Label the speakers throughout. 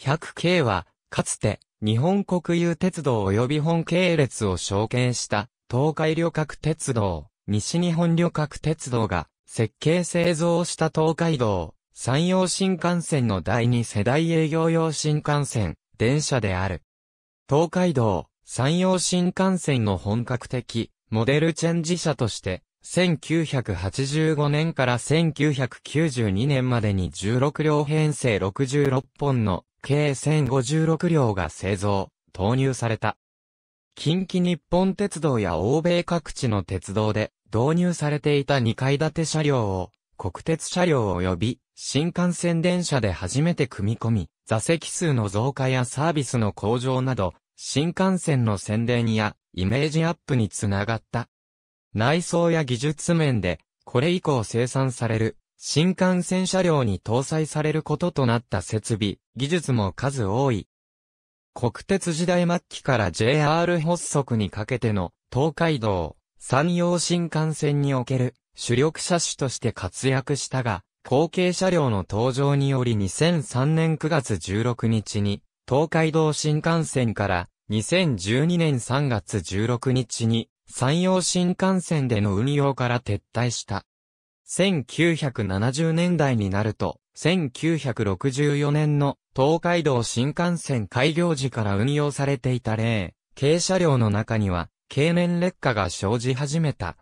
Speaker 1: 100 k は、かつて、日本国有鉄道及び本系列を承継した、東海旅客鉄道、西日本旅客鉄道が、設計製造した東海道、山陽新幹線の第二世代営業用新幹線、電車である。東海道、山陽新幹線の本格的、モデルチェンジ車として、1985年から1992年までに16両編成66本の計1056両が製造、投入された。近畿日本鉄道や欧米各地の鉄道で導入されていた2階建て車両を国鉄車両及び新幹線電車で初めて組み込み、座席数の増加やサービスの向上など、新幹線の宣伝やイメージアップにつながった。内装や技術面で、これ以降生産される新幹線車両に搭載されることとなった設備、技術も数多い。国鉄時代末期から JR 発足にかけての東海道、山陽新幹線における主力車種として活躍したが、後継車両の登場により2003年9月16日に東海道新幹線から2012年3月16日に山陽新幹線での運用から撤退した。1970年代になると、1964年の東海道新幹線開業時から運用されていた例、軽車両の中には、経年劣化が生じ始めた。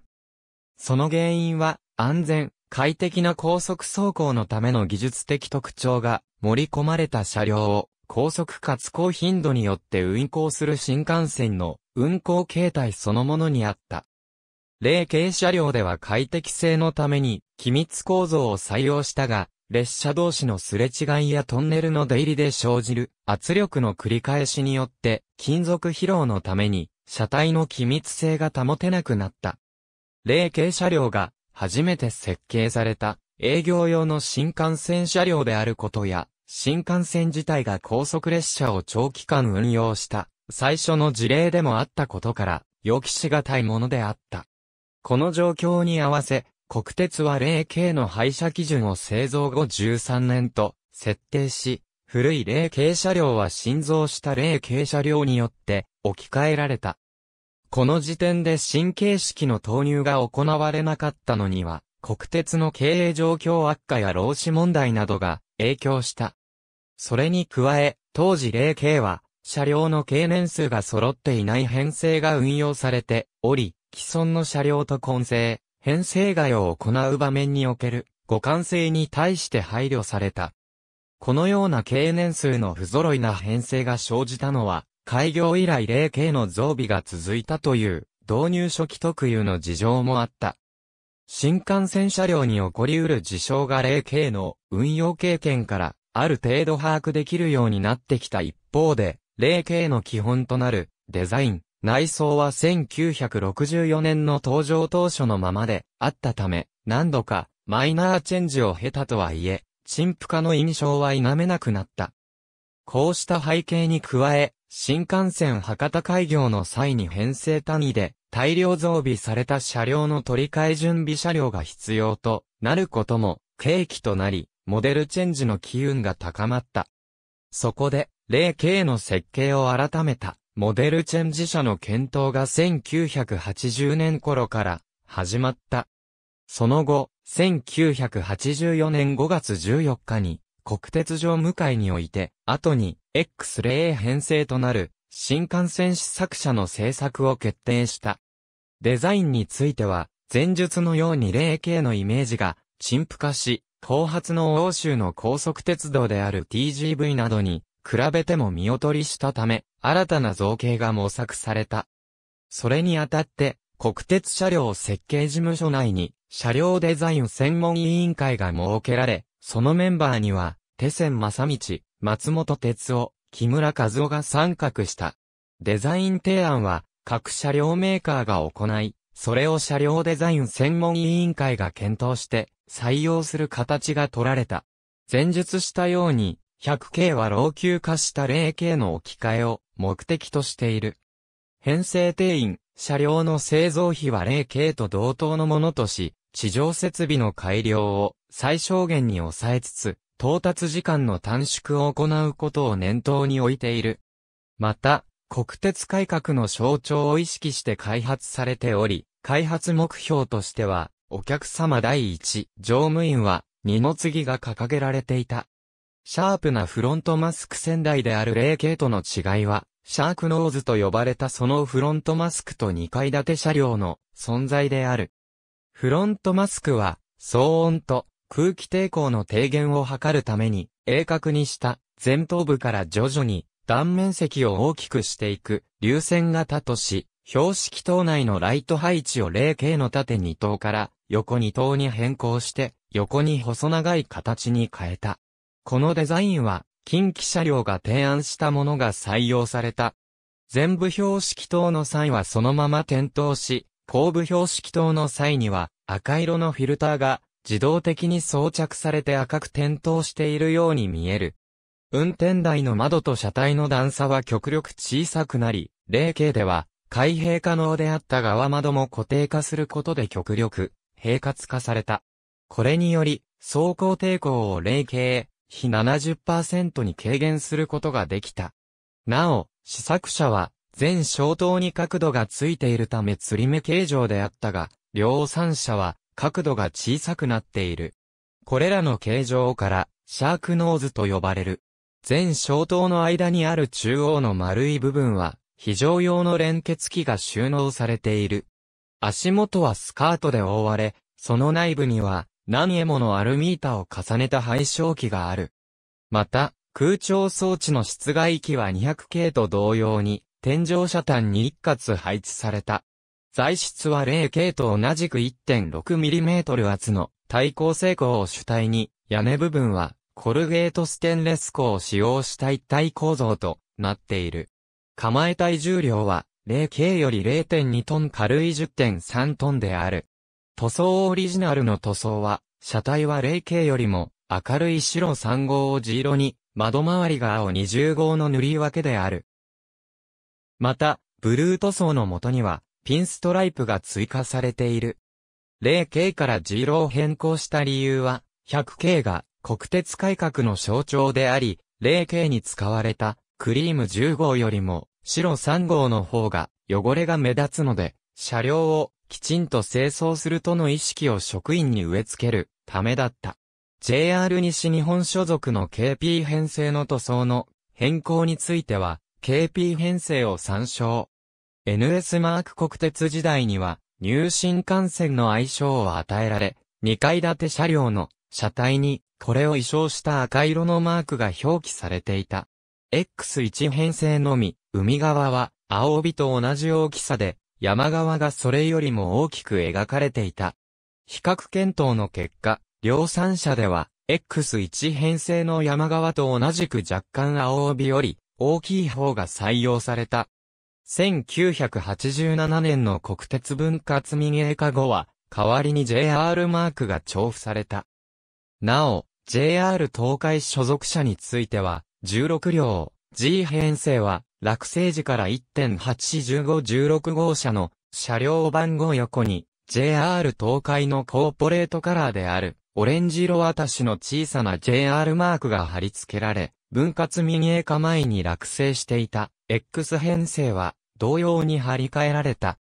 Speaker 1: その原因は、安全、快適な高速走行のための技術的特徴が盛り込まれた車両を高速かつ高頻度によって運行する新幹線の運行形態そのものにあった。霊系車両では快適性のために、機密構造を採用したが、列車同士のすれ違いやトンネルの出入りで生じる圧力の繰り返しによって金属疲労のために車体の機密性が保てなくなった。霊系車両が初めて設計された営業用の新幹線車両であることや新幹線自体が高速列車を長期間運用した最初の事例でもあったことから予期しがたいものであった。この状況に合わせ、国鉄は 0K の廃車基準を製造後13年と設定し、古い 0K 車両は新造した 0K 車両によって置き換えられた。この時点で新形式の投入が行われなかったのには、国鉄の経営状況悪化や労使問題などが影響した。それに加え、当時 0K は、車両の経年数が揃っていない編成が運用されており、既存の車両と混成、編成外を行う場面における互換性に対して配慮された。このような経年数の不揃いな編成が生じたのは、開業以来0系の増備が続いたという導入初期特有の事情もあった。新幹線車両に起こり得る事象が0系の運用経験からある程度把握できるようになってきた一方で、0系の基本となるデザイン、内装は1964年の登場当初のままであったため、何度かマイナーチェンジを経たとはいえ、陳腐化の印象は否めなくなった。こうした背景に加え、新幹線博多開業の際に編成単位で大量増備された車両の取り替え準備車両が必要となることも契機となり、モデルチェンジの機運が高まった。そこで、0系の設計を改めた。モデルチェンジ社の検討が1980年頃から始まった。その後、1984年5月14日に国鉄上向かいにおいて、後に X0A 編成となる新幹線試作車の製作を決定した。デザインについては、前述のように 0K のイメージが陳腐化し、後発の欧州の高速鉄道である TGV などに比べても見劣りしたため、新たな造形が模索された。それにあたって、国鉄車両設計事務所内に、車両デザイン専門委員会が設けられ、そのメンバーには、手仙正道、松本哲夫、木村和夫が参画した。デザイン提案は、各車両メーカーが行い、それを車両デザイン専門委員会が検討して、採用する形が取られた。前述したように、100系は老朽化した0系の置き換えを目的としている。編成定員、車両の製造費は0 k と同等のものとし、地上設備の改良を最小限に抑えつつ、到達時間の短縮を行うことを念頭に置いている。また、国鉄改革の象徴を意識して開発されており、開発目標としては、お客様第一、乗務員は、二の次が掲げられていた。シャープなフロントマスク仙台である霊系との違いは、シャークノーズと呼ばれたそのフロントマスクと2階建て車両の存在である。フロントマスクは、騒音と空気抵抗の低減を図るために、鋭角にした前頭部から徐々に断面積を大きくしていく流線型とし、標識塔内のライト配置を 0K の縦2等から横2等に変更して、横に細長い形に変えた。このデザインは、近畿車両が提案したものが採用された。全部標識灯の際はそのまま点灯し、後部標識灯の際には赤色のフィルターが自動的に装着されて赤く点灯しているように見える。運転台の窓と車体の段差は極力小さくなり、0系では開閉可能であった側窓も固定化することで極力、平滑化された。これにより、走行抵抗を0系、比70%に軽減することができた。なお、試作車は、全小灯に角度がついているため釣り目形状であったが、両三車は角度が小さくなっている。これらの形状から、シャークノーズと呼ばれる。全小灯の間にある中央の丸い部分は、非常用の連結器が収納されている。足元はスカートで覆われ、その内部には、何へものアルミ板を重ねた排焼機がある。また、空調装置の室外機は200系と同様に、天井車単に一括配置された。材質は0系と同じく 1.6mm 厚の耐光性鋼を主体に、屋根部分はコルゲートステンレス鋼を使用した一体構造となっている。構え体重量は0系より0.2トン軽い10.3トンである。塗装オリジナルの塗装は、車体は 0K よりも明るい白3号を地色に、窓周りが青20号の塗り分けである。また、ブルー塗装の元には、ピンストライプが追加されている。0K から地色を変更した理由は、100K が国鉄改革の象徴であり、0K に使われたクリーム10号よりも白3号の方が汚れが目立つので、車両をきちんと清掃するとの意識を職員に植え付けるためだった。JR 西日本所属の KP 編成の塗装の変更については、KP 編成を参照。NS マーク国鉄時代には、入新幹線の愛称を与えられ、2階建て車両の車体に、これを移称した赤色のマークが表記されていた。X1 編成のみ、海側は、青帯と同じ大きさで、山側がそれよりも大きく描かれていた。比較検討の結果、量産車では、X1 編成の山側と同じく若干青帯より大きい方が採用された。1987年の国鉄分割民営化後は、代わりに JR マークが調布された。なお、JR 東海所属者については、16両、G 編成は、落成時から1 8 1 5 1 6号車の車両番号横に JR 東海のコーポレートカラーであるオレンジ色渡しの小さな JR マークが貼り付けられ、分割民営化前に落成していた X 編成は同様に貼り替えられた。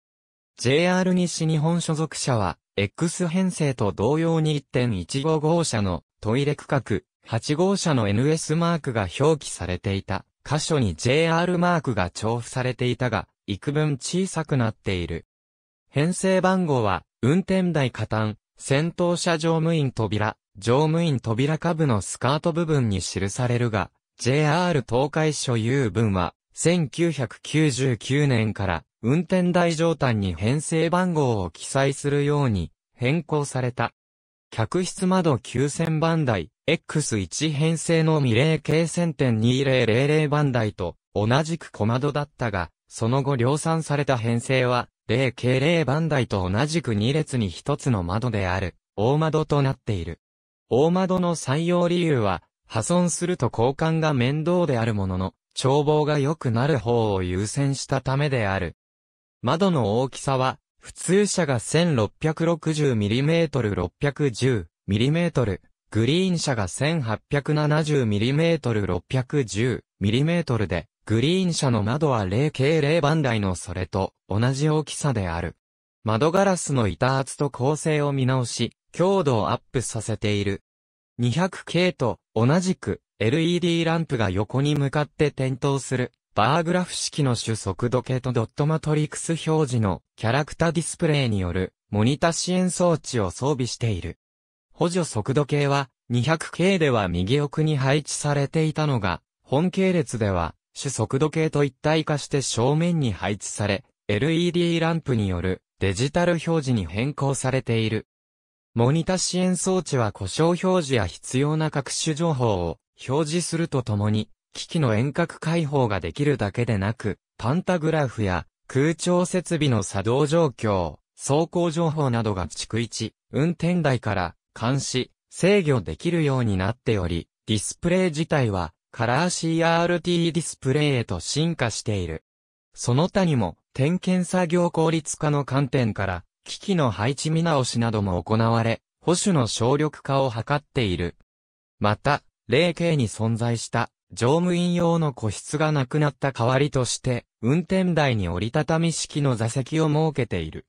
Speaker 1: JR 西日本所属車は X 編成と同様に1.15号車のトイレ区画8号車の NS マークが表記されていた。箇所に JR マークが重複されていたが、幾分小さくなっている。編成番号は、運転台下端、先頭車乗務員扉、乗務員扉下部のスカート部分に記されるが、JR 東海所有分は、1999年から運転台上端に編成番号を記載するように変更された。客室窓9000番台、X1 編成の未例計1000.2000番台と同じく小窓だったが、その後量産された編成は、0系0番台と同じく2列に1つの窓である、大窓となっている。大窓の採用理由は、破損すると交換が面倒であるものの、眺望が良くなる方を優先したためである。窓の大きさは、普通車が 1660mm610mm、グリーン車が 1870mm610mm で、グリーン車の窓は0系0番台のそれと同じ大きさである。窓ガラスの板厚と構成を見直し、強度をアップさせている。200系と同じく LED ランプが横に向かって点灯する。バーグラフ式の主速度計とドットマトリクス表示のキャラクタディスプレイによるモニタ支援装置を装備している。補助速度計は 200K では右奥に配置されていたのが、本系列では主速度計と一体化して正面に配置され、LED ランプによるデジタル表示に変更されている。モニタ支援装置は故障表示や必要な各種情報を表示するとともに、機器の遠隔解放ができるだけでなく、パンタグラフや空調設備の作動状況、走行情報などが逐一、運転台から監視、制御できるようになっており、ディスプレイ自体はカラー CRT ディスプレイへと進化している。その他にも、点検作業効率化の観点から、機器の配置見直しなども行われ、保守の省力化を図っている。また、例 K に存在した乗務員用の個室がなくなった代わりとして、運転台に折りたたみ式の座席を設けている。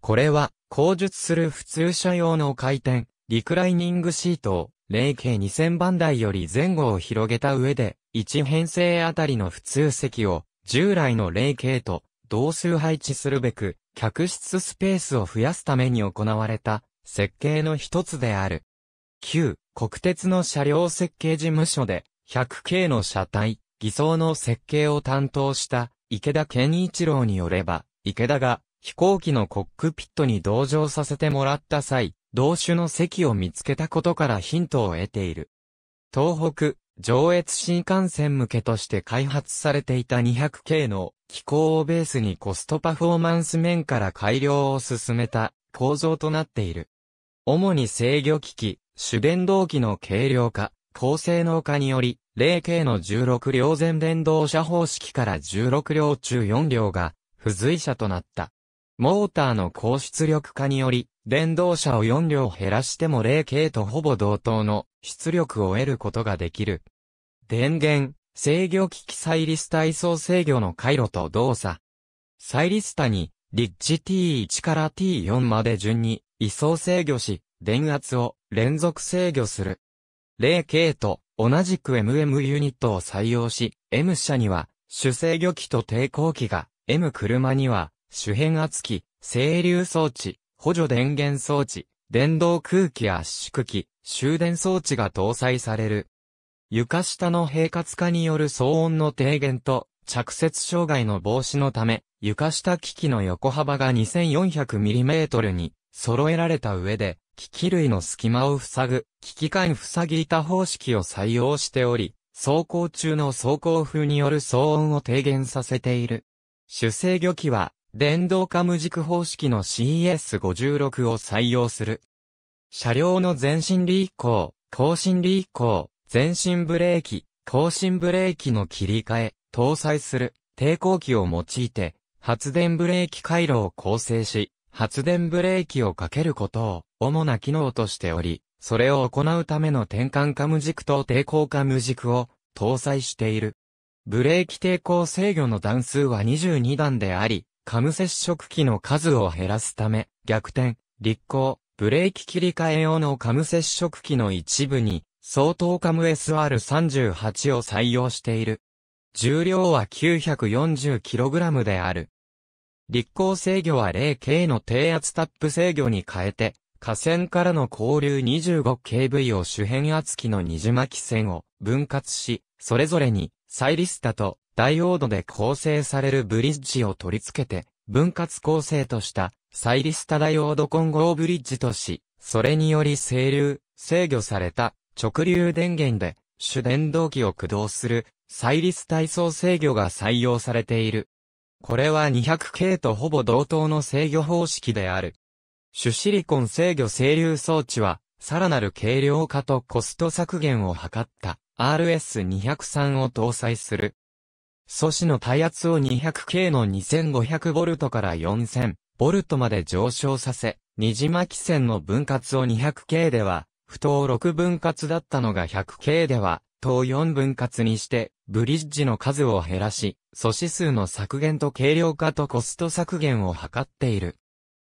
Speaker 1: これは、後述する普通車用の回転、リクライニングシートを、0系2000番台より前後を広げた上で、1編成あたりの普通席を、従来の0系と同数配置するべく、客室スペースを増やすために行われた、設計の一つである。旧、国鉄の車両設計事務所で、100系の車体、偽装の設計を担当した池田健一郎によれば、池田が飛行機のコックピットに同乗させてもらった際、同種の席を見つけたことからヒントを得ている。東北、上越新幹線向けとして開発されていた200系の機構をベースにコストパフォーマンス面から改良を進めた構造となっている。主に制御機器、主電動機の軽量化、高性能化により、0系の16両全電動車方式から16両中4両が、付随車となった。モーターの高出力化により、電動車を4両減らしても0系とほぼ同等の出力を得ることができる。電源、制御機器サイリスタ位相制御の回路と動作。サイリスタに、リッジ T1 から T4 まで順に位相制御し、電圧を連続制御する。0系と同じく MM ユニットを採用し、M 車には主制御機と抵抗機が、M 車には主変圧機、整流装置、補助電源装置、電動空気圧縮機、終電装置が搭載される。床下の平滑化による騒音の低減と着雪障害の防止のため、床下機器の横幅が 2400mm に揃えられた上で、機器類の隙間を塞ぐ、機器間塞ぎ板方式を採用しており、走行中の走行風による騒音を低減させている。主制御機は、電動化無軸方式の CES56 を採用する。車両の前進離行、後進離行、前進ブレーキ、後進ブレーキの切り替え、搭載する、抵抗器を用いて、発電ブレーキ回路を構成し、発電ブレーキをかけることを主な機能としており、それを行うための転換カム軸と抵抗カム軸を搭載している。ブレーキ抵抗制御の段数は22段であり、カム接触機の数を減らすため、逆転、立行、ブレーキ切り替え用のカム接触機の一部に、相当カム SR38 を採用している。重量は 940kg である。立候制御は 0K の低圧タップ制御に変えて、河川からの交流 25KV を主変圧器の二重巻線を分割し、それぞれにサイリスタとダイオードで構成されるブリッジを取り付けて、分割構成としたサイリスタダイオード混合ブリッジとし、それにより整流、制御された直流電源で主電動機を駆動するサイリス体操制御が採用されている。これは 200K とほぼ同等の制御方式である。主シリコン制御整流装置は、さらなる軽量化とコスト削減を図った RS203 を搭載する。素子の耐圧を 200K の 2500V から 4000V まで上昇させ、二次巻線の分割を 200K では、不等6分割だったのが 100K では、等4分割にして、ブリッジの数を減らし、素子数の削減と軽量化とコスト削減を図っている。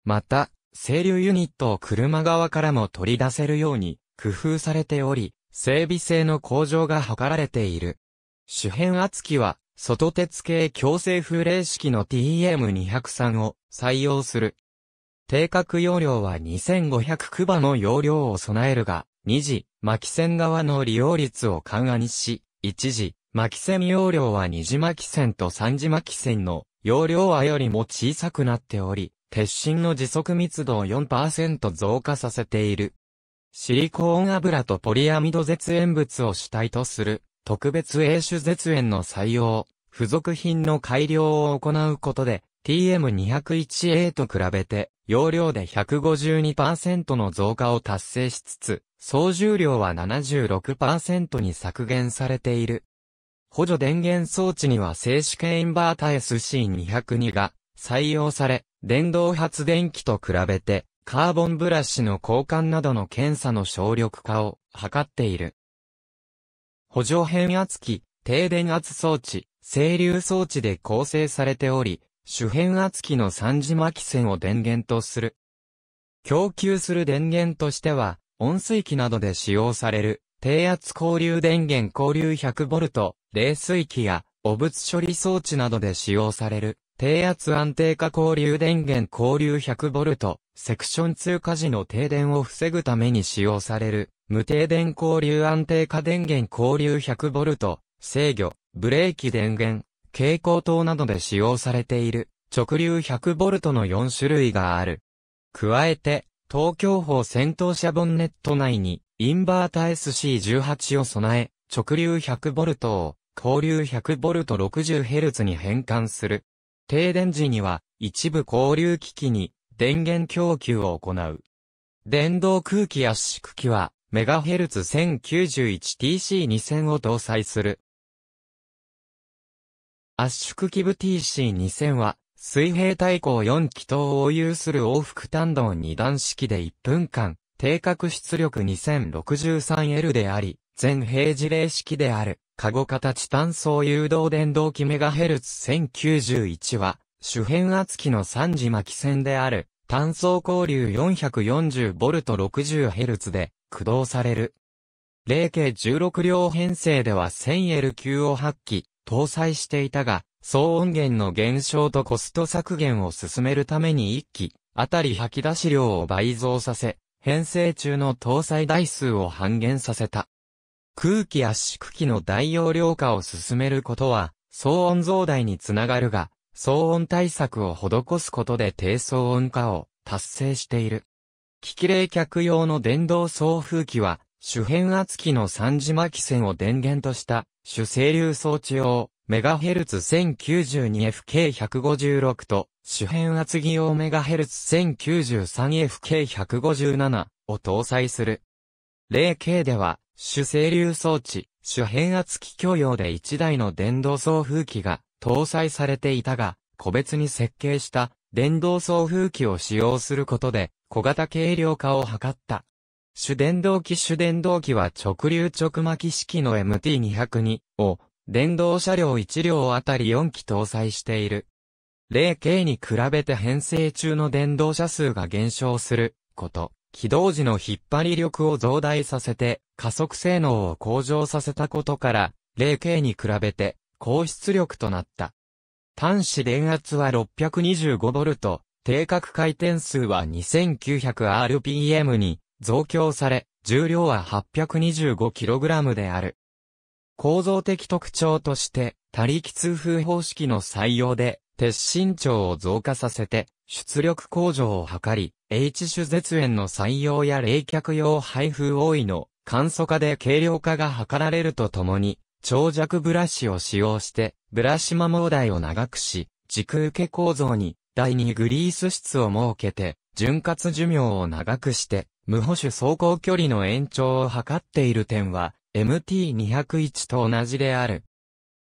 Speaker 1: また、清流ユニットを車側からも取り出せるように工夫されており、整備性の向上が図られている。主編圧木は、外鉄系強制風冷式の t m 2 0 3を採用する。定格容量は2500クバの容量を備えるが、2次、巻線側の利用率を緩和にし、1時、巻線容量は二次巻線と三次巻線の容量はよりも小さくなっており、鉄心の時速密度を4%増加させている。シリコーン油とポリアミド絶縁物を主体とする特別英種絶縁の採用、付属品の改良を行うことで TM201A と比べて容量で152%の増加を達成しつつ、総重量は76%に削減されている。補助電源装置には静止系インバータ SC202 が採用され、電動発電機と比べて、カーボンブラシの交換などの検査の省力化を図っている。補助変圧器、低電圧装置、整流装置で構成されており、主変圧器の三次巻線を電源とする。供給する電源としては、温水器などで使用される低圧交流電源交流 100V、冷水器や、汚物処理装置などで使用される、低圧安定化交流電源交流 100V、セクション通過時の停電を防ぐために使用される、無停電交流安定化電源交流 100V、制御、ブレーキ電源、蛍光灯などで使用されている、直流 100V の4種類がある。加えて、東京法戦闘車ボンネット内に、インバータ SC18 を備え、直流 100V を、交流 100V60Hz に変換する。停電時には、一部交流機器に、電源供給を行う。電動空気圧縮機は、MHz1091TC2000 を搭載する。圧縮機部 TC2000 は、水平対向4気筒を有する往復単動2段式で1分間、定格出力 2063L であり、全平時例式である、カゴ形単層誘導電動機メガヘルツ1 0 9 1は、主変圧器の3次巻線である、単素交流 440V60Hz で、駆動される。零系16両編成では 1000L 級を発揮、搭載していたが、騒音源の減少とコスト削減を進めるために1機、あたり吐き出し量を倍増させ、編成中の搭載台数を半減させた。空気圧縮機の大容量化を進めることは、騒音増大につながるが、騒音対策を施すことで低騒音化を達成している。機器冷却用の電動送風機は、主変圧器の三次巻線を電源とした主整流装置用 MHz1092FK156 と主変厚木用メガヘルツ 1093FK157 を搭載する。0K では、主整流装置、主変圧器共用で1台の電動送風機が搭載されていたが、個別に設計した電動送風機を使用することで小型軽量化を図った。主電動機主電動機は直流直巻式の MT202 を電動車両1両あたり4機搭載している。0 k に比べて編成中の電動車数が減少すること、起動時の引っ張り力を増大させて加速性能を向上させたことから、0 k に比べて高出力となった。端子電圧は 625V、定格回転数は 2900rpm に増強され、重量は 825kg である。構造的特徴として、他力通風方式の採用で、鉄身長を増加させて、出力向上を図り、H 種絶縁の採用や冷却用配布多いの簡素化で軽量化が図られるとともに、長尺ブラシを使用して、ブラシ摩耗台を長くし、軸受け構造に、第2グリース室を設けて、潤滑寿命を長くして、無保守走行距離の延長を図っている点は、MT201 と同じである。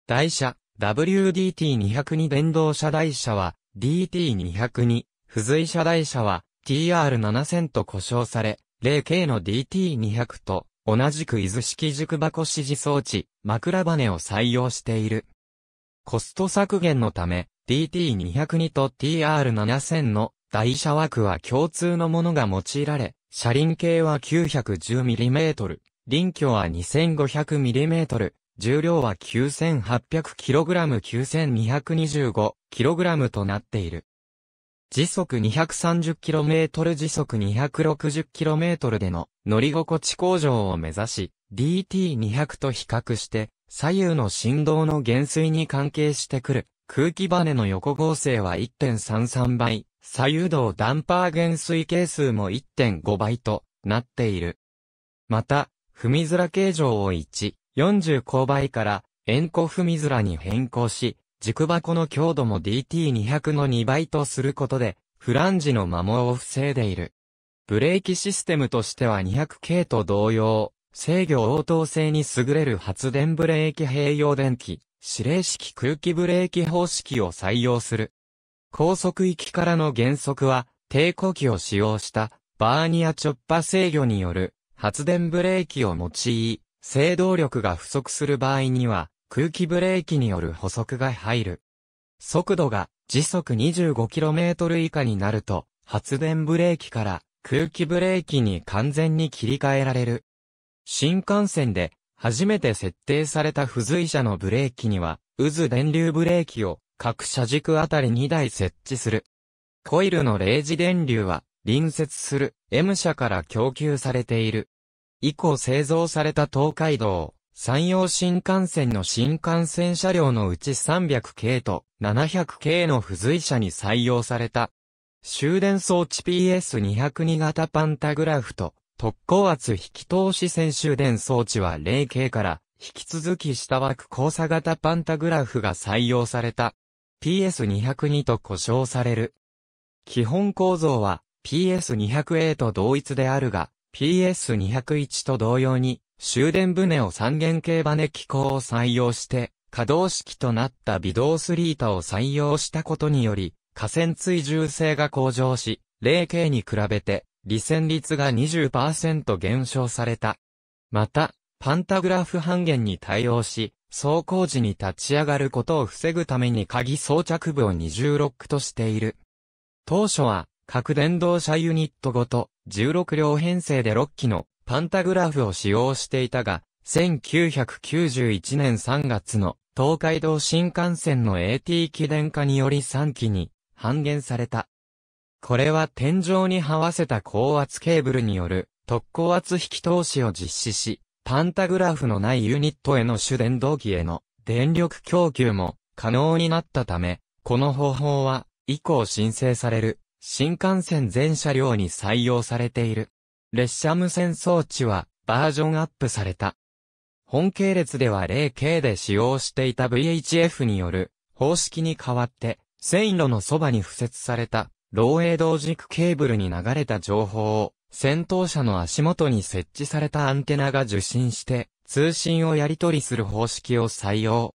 Speaker 1: 台車、WDT202 電動車台車は d t 2 0 2付随車台車は TR7000 と呼称され、0系の DT200 と同じく伊豆式軸箱指示装置、枕羽を採用している。コスト削減のため、DT202 と TR7000 の台車枠は共通のものが用いられ、車輪径は 910mm、輪距は 2500mm、重量は 9800kg9225kg となっている。時速 230km 時速 260km での乗り心地向上を目指し、DT200 と比較して左右の振動の減衰に関係してくる空気バネの横合成は1.33倍、左右動ダンパー減衰係数も1.5倍となっている。また、踏みづら形状を1、40勾配から円弧踏み面に変更し、軸箱の強度も DT200 の2倍とすることで、フランジの摩耗を防いでいる。ブレーキシステムとしては 200K と同様、制御応答性に優れる発電ブレーキ併用電気、指令式空気ブレーキ方式を採用する。高速域からの減速は、抵抗器を使用したバーニアチョッパ制御による発電ブレーキを用い、制動力が不足する場合には、空気ブレーキによる補足が入る。速度が時速 25km 以下になると、発電ブレーキから空気ブレーキに完全に切り替えられる。新幹線で初めて設定された付随車のブレーキには、渦電流ブレーキを各車軸あたり2台設置する。コイルの0時電流は隣接する M 車から供給されている。以降製造された東海道、山陽新幹線の新幹線車両のうち300系と700系の付随車に採用された。終電装置 PS202 型パンタグラフと特高圧引き通し線終電装置は0系から引き続き下枠交差型パンタグラフが採用された。PS202 と呼称される。基本構造は PS200A と同一であるが、PS201 と同様に、終電船を三元形バネ機構を採用して、可動式となった微動スリータを採用したことにより、河川追従性が向上し、0形に比べて、離線率が20%減少された。また、パンタグラフ半減に対応し、走行時に立ち上がることを防ぐために鍵装着部を二重ロックとしている。当初は、各電動車ユニットごと16両編成で6機のパンタグラフを使用していたが、1991年3月の東海道新幹線の AT 機電化により3機に半減された。これは天井に這わせた高圧ケーブルによる特高圧引き通しを実施し、パンタグラフのないユニットへの主電動機への電力供給も可能になったため、この方法は以降申請される新幹線全車両に採用されている。列車無線装置はバージョンアップされた。本系列では 0K で使用していた VHF による方式に代わって線路のそばに付設された漏洩同軸ケーブルに流れた情報を戦闘車の足元に設置されたアンテナが受信して通信をやり取りする方式を採用。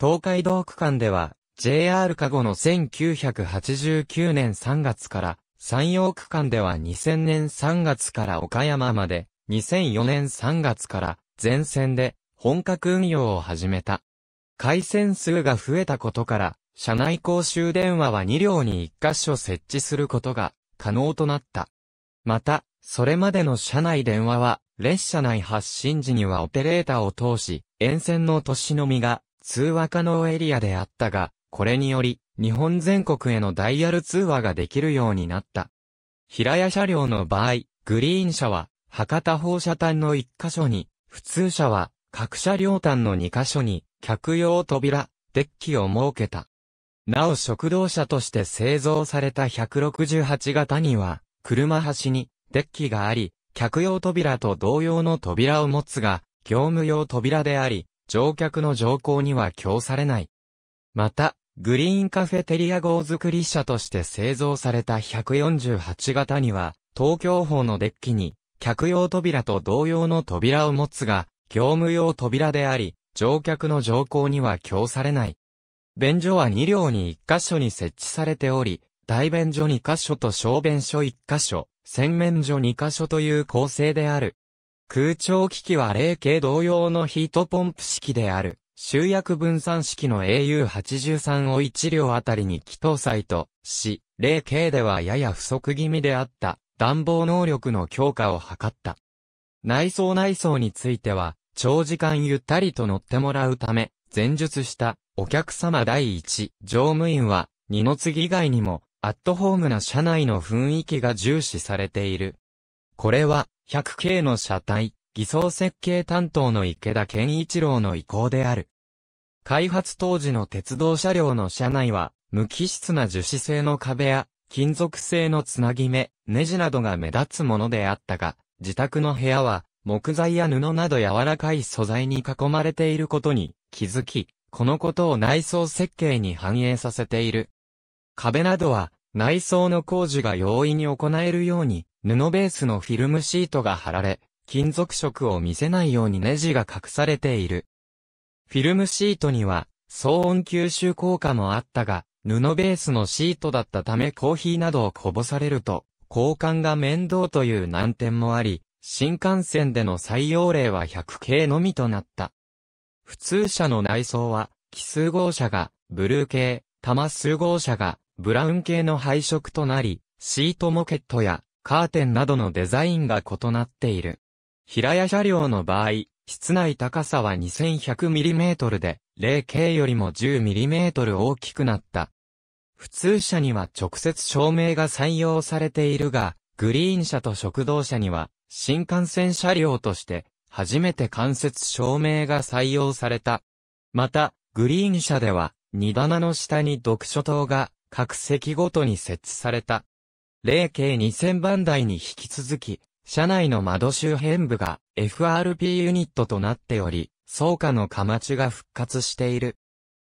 Speaker 1: 東海道区間では JR カゴの1989年3月から、山陽区間では2000年3月から岡山まで、2004年3月から全線で本格運用を始めた。回線数が増えたことから、車内公衆電話は2両に1箇所設置することが可能となった。また、それまでの車内電話は、列車内発信時にはオペレーターを通し、沿線の都市のみが通話可能エリアであったが、これにより、日本全国へのダイヤル通話ができるようになった。平屋車両の場合、グリーン車は、博多放射端の1箇所に、普通車は、各車両端の2箇所に、客用扉、デッキを設けた。なお食堂車として製造された168型には、車端に、デッキがあり、客用扉と同様の扉を持つが、業務用扉であり、乗客の乗降には供されない。また、グリーンカフェテリア号作り車として製造された148型には、東京砲のデッキに、客用扉と同様の扉を持つが、業務用扉であり、乗客の乗降には供されない。便所は2両に1箇所に設置されており、大便所2箇所と小便所1箇所、洗面所2箇所という構成である。空調機器は0系同様のヒートポンプ式である。集約分散式の AU83 を1両あたりに気搭載とし、例形ではやや不足気味であった暖房能力の強化を図った。内装内装については、長時間ゆったりと乗ってもらうため、前述したお客様第一乗務員は、二の次以外にも、アットホームな車内の雰囲気が重視されている。これは、100系の車体、偽装設計担当の池田健一郎の意向である。開発当時の鉄道車両の車内は、無機質な樹脂製の壁や、金属製のつなぎ目、ネジなどが目立つものであったが、自宅の部屋は、木材や布など柔らかい素材に囲まれていることに気づき、このことを内装設計に反映させている。壁などは内装の工事が容易に行えるように布ベースのフィルムシートが貼られ、金属色を見せないようにネジが隠されている。フィルムシートには、騒音吸収効果もあったが、布ベースのシートだったためコーヒーなどをこぼされると、交換が面倒という難点もあり、新幹線での採用例は100系のみとなった。普通車の内装は、奇数号車がブルー系、玉数号車がブラウン系の配色となり、シートモケットやカーテンなどのデザインが異なっている。平屋車両の場合、室内高さは 2100mm で、0 k よりも 10mm 大きくなった。普通車には直接照明が採用されているが、グリーン車と食堂車には、新幹線車両として、初めて間接照明が採用された。また、グリーン車では、荷棚の下に読書灯が、各席ごとに設置された。0 k 2000番台に引き続き、車内の窓周辺部が FRP ユニットとなっており、倉下の貨待が復活している。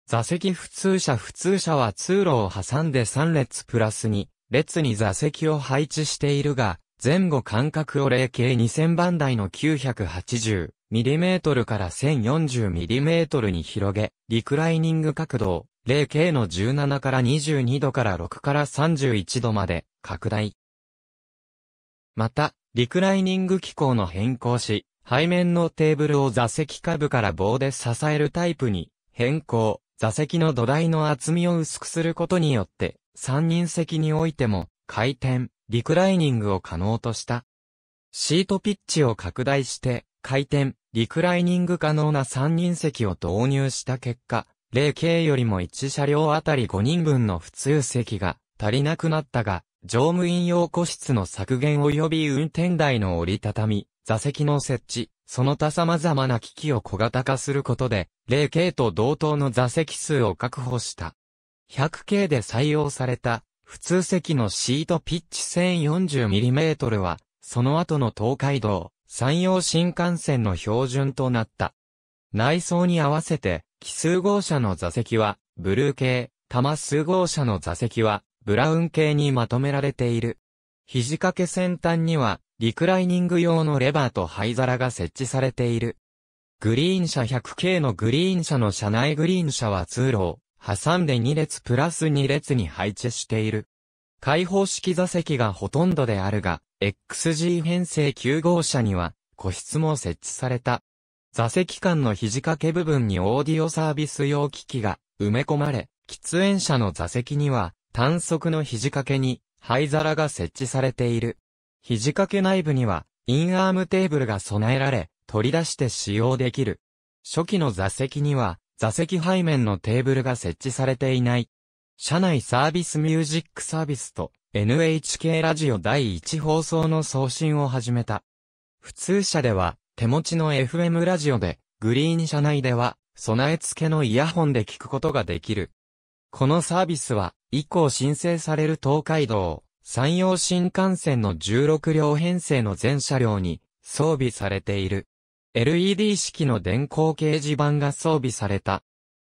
Speaker 1: 座席普通車普通車は通路を挟んで3列プラス2列に座席を配置しているが、前後間隔を例計2000番台の 980mm から 1040mm に広げ、リクライニング角度を例計の17から22度から6から31度まで拡大。また、リクライニング機構の変更し、背面のテーブルを座席下部から棒で支えるタイプに変更、座席の土台の厚みを薄くすることによって、三人席においても回転、リクライニングを可能とした。シートピッチを拡大して、回転、リクライニング可能な3人席を導入した結果、例形よりも1車両あたり5人分の普通席が足りなくなったが、乗務員用個室の削減及び運転台の折りたたみ、座席の設置、その他様々な機器を小型化することで、0型と同等の座席数を確保した。100系で採用された、普通席のシートピッチ 1040mm は、その後の東海道、山陽新幹線の標準となった。内装に合わせて、奇数号車の座席は、ブルー系、多摩数号車の座席は、ブラウン系にまとめられている。肘掛け先端には、リクライニング用のレバーと灰皿が設置されている。グリーン車 100K のグリーン車の車内グリーン車は通路を挟んで2列プラス2列に配置している。開放式座席がほとんどであるが、XG 編成9号車には個室も設置された。座席間の肘掛け部分にオーディオサービス用機器が埋め込まれ、喫煙者の座席には単足の肘掛けに灰皿が設置されている。肘掛け内部にはインアームテーブルが備えられ、取り出して使用できる。初期の座席には座席背面のテーブルが設置されていない。車内サービスミュージックサービスと NHK ラジオ第1放送の送信を始めた。普通車では手持ちの FM ラジオで、グリーン車内では備え付けのイヤホンで聞くことができる。このサービスは以降申請される東海道、山陽新幹線の16両編成の全車両に装備されている。LED 式の電光掲示板が装備された。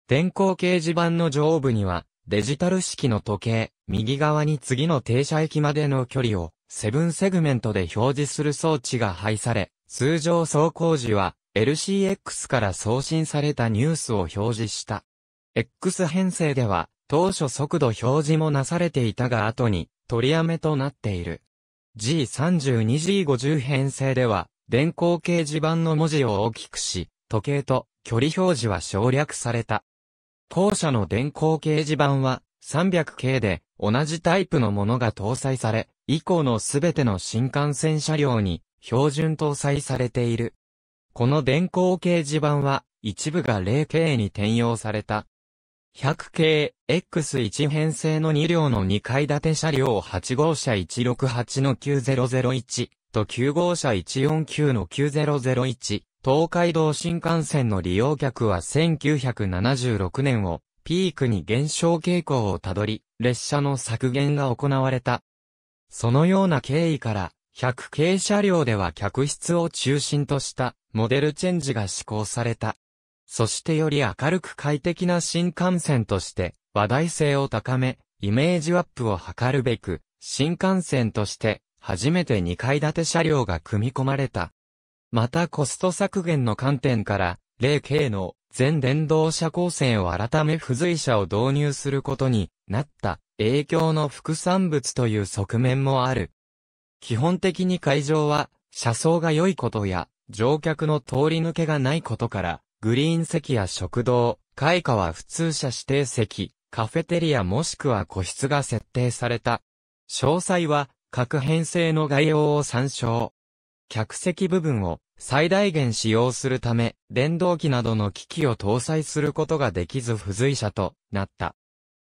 Speaker 1: 電光掲示板の上部には、デジタル式の時計、右側に次の停車駅までの距離を、セブンセグメントで表示する装置が配され、通常走行時は、LCX から送信されたニュースを表示した。X 編成では、当初速度表示もなされていたが後に取りやめとなっている。G32G50 編成では、電光掲示板の文字を大きくし、時計と距離表示は省略された。後者の電光掲示板は 300K で同じタイプのものが搭載され、以降のすべての新幹線車両に標準搭載されている。この電光掲示板は一部が 0K に転用された100系 X1 編成の2両の2階建て車両8号車168の9001と9号車149の9001東海道新幹線の利用客は1976年をピークに減少傾向をたどり列車の削減が行われた。そのような経緯から100系車両では客室を中心としたモデルチェンジが施行された。そしてより明るく快適な新幹線として話題性を高め、イメージアップを図るべく、新幹線として初めて2階建て車両が組み込まれた。またコスト削減の観点から、例系の全電動車構成を改め付随車を導入することになった影響の副産物という側面もある。基本的に会場は車窓が良いことや乗客の通り抜けがないことからグリーン席や食堂、開花は普通車指定席、カフェテリアもしくは個室が設定された。詳細は各編成の概要を参照。客席部分を最大限使用するため、電動機などの機器を搭載することができず付随車となった。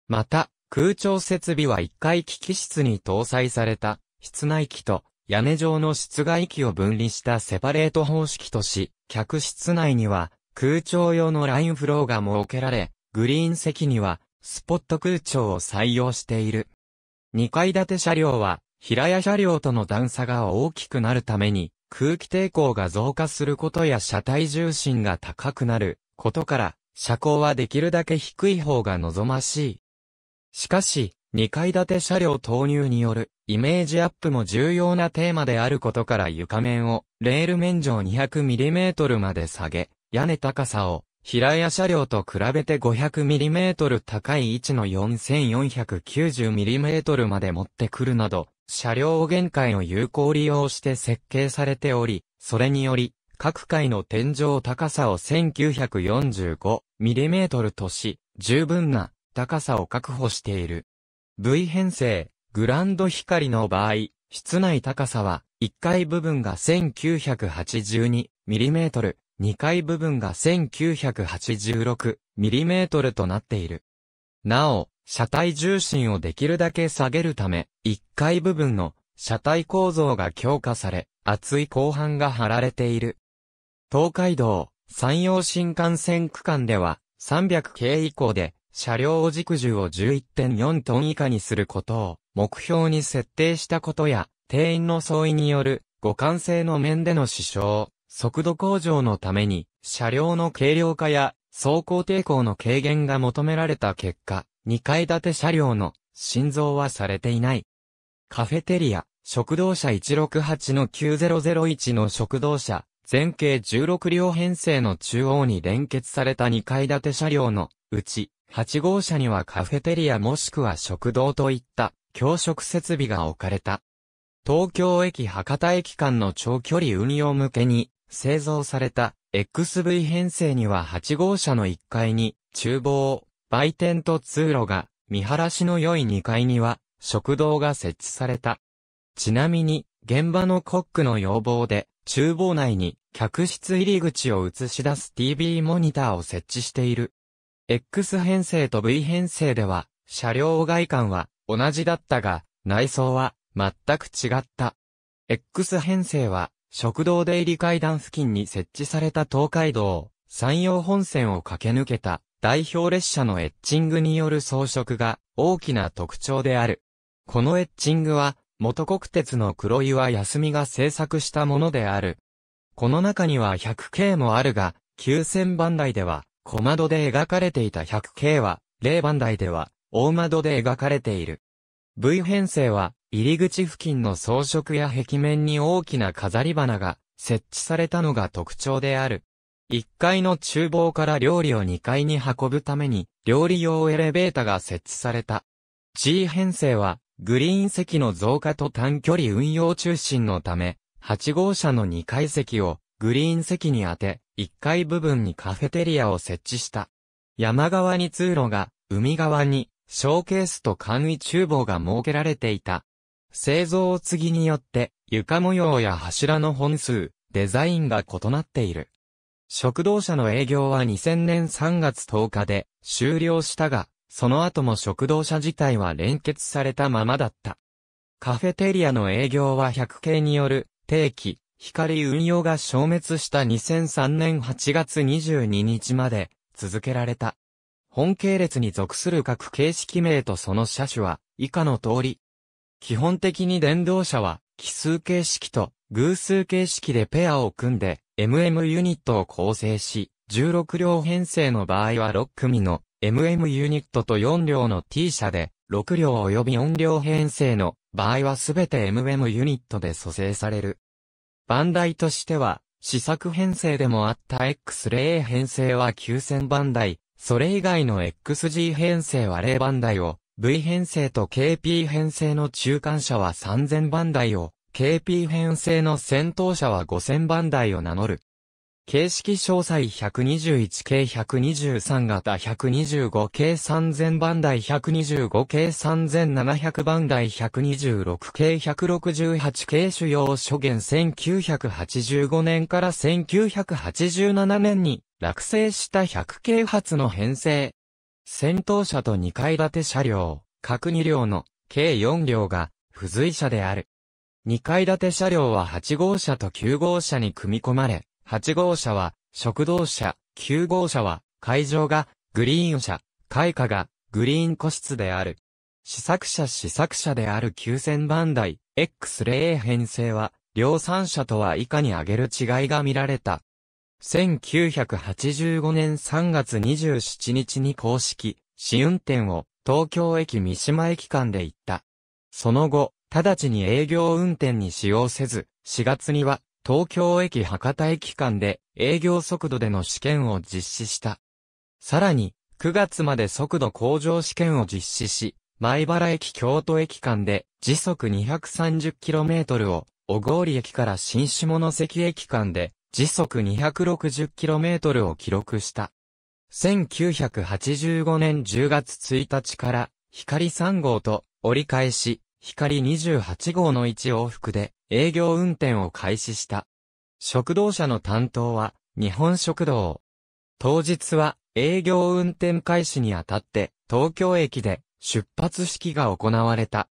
Speaker 1: また、空調設備は1階機器室に搭載された、室内機と屋根上の室外機を分離したセパレート方式とし、客室内には空調用のラインフローが設けられ、グリーン席には、スポット空調を採用している。2階建て車両は、平屋車両との段差が大きくなるために、空気抵抗が増加することや車体重心が高くなることから、車高はできるだけ低い方が望ましい。しかし、2階建て車両投入によるイメージアップも重要なテーマであることから床面をレール面上 200mm まで下げ、屋根高さを平屋車両と比べて 500mm 高い位置の 4490mm まで持ってくるなど、車両限界を有効利用して設計されており、それにより、各階の天井高さを 1945mm とし、十分な高さを確保している。V 編成、グランド光の場合、室内高さは、1階部分が 1982mm、2階部分が 1986mm となっている。なお、車体重心をできるだけ下げるため、1階部分の車体構造が強化され、厚い鋼板が張られている。東海道、山陽新幹線区間では、300系以降で、車両を軸重を11.4トン以下にすることを目標に設定したことや、定員の相違による互換性の面での支障、速度向上のために、車両の軽量化や走行抵抗の軽減が求められた結果、2階建て車両の心臓はされていない。カフェテリア、食堂車168-9001の食堂車、全径16両編成の中央に連結された2階建て車両のうち、8号車にはカフェテリアもしくは食堂といった教職設備が置かれた。東京駅博多駅間の長距離運用向けに、製造された XV 編成には8号車の1階に厨房、売店と通路が、見晴らしの良い2階には食堂が設置された。ちなみに、現場のコックの要望で、厨房内に客室入り口を映し出す TV モニターを設置している。X 編成と V 編成では、車両外観は同じだったが、内装は全く違った。X 編成は食堂出入り階段付近に設置された東海道、山陽本線を駆け抜けた代表列車のエッチングによる装飾が大きな特徴である。このエッチングは、元国鉄の黒岩康美が制作したものである。この中には 100K もあるが、9000番台では、小窓で描かれていた 100K は、0番台では、大窓で描かれている。V 編成は、入り口付近の装飾や壁面に大きな飾り花が設置されたのが特徴である。1階の厨房から料理を2階に運ぶために、料理用エレベータが設置された。G 編成は、グリーン席の増加と短距離運用中心のため、8号車の2階席をグリーン席に当て、1階部分にカフェテリアを設置した。山側に通路が、海側に、ショーケースと簡易厨房が設けられていた。製造継ぎによって床模様や柱の本数、デザインが異なっている。食堂車の営業は2000年3月10日で終了したが、その後も食堂車自体は連結されたままだった。カフェテリアの営業は100系による定期、光運用が消滅した2003年8月22日まで続けられた。本系列に属する各形式名とその車種は以下の通り基本的に電動車は奇数形式と偶数形式でペアを組んで MM ユニットを構成し、16両編成の場合は6組の MM ユニットと4両の T 車で、6両及び4両編成の場合はすべて MM ユニットで組成される。番台としては、試作編成でもあった X0A 編成は9000番台、それ以外の XG 編成は0番台を V 編成と KP 編成の中間車は3000番台を、KP 編成の先頭車は5000番台を名乗る。形式詳細121 k 123型125 k 3000番台125 k 3700番台126 k 168 k 主要諸元1985年から1987年に落成した100 k 発の編成。戦闘車と2階建て車両、各2両の計4両が付随車である。2階建て車両は8号車と9号車に組み込まれ、8号車は食堂車、9号車は会場がグリーン車、開花がグリーン個室である。試作車試作車である9000番台 X0A 編成は、量産車とは以下に挙げる違いが見られた。1985年3月27日に公式、試運転を東京駅三島駅間で行った。その後、直ちに営業運転に使用せず、4月には東京駅博多駅間で営業速度での試験を実施した。さらに、9月まで速度向上試験を実施し、前原駅京都駅間で時速 230km を小郡駅から新下関駅間で時速 260km を記録した。1985年10月1日から、光3号と折り返し、光28号の1往復で営業運転を開始した。食堂車の担当は日本食堂。当日は営業運転開始にあたって東京駅で出発式が行われた。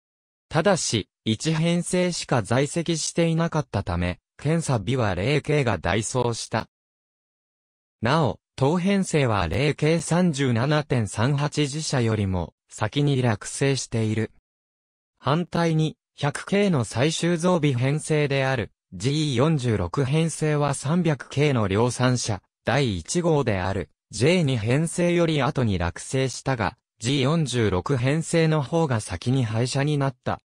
Speaker 1: ただし、1編成しか在籍していなかったため、検査日は 0K が代走した。なお、当編成は0 k 37.38自社よりも先に落成している。反対に、100 k の最終増備編成である g 4 6編成は300 k の量産車第1号である J2 編成より後に落成したが G46 編成の方が先に廃車になった。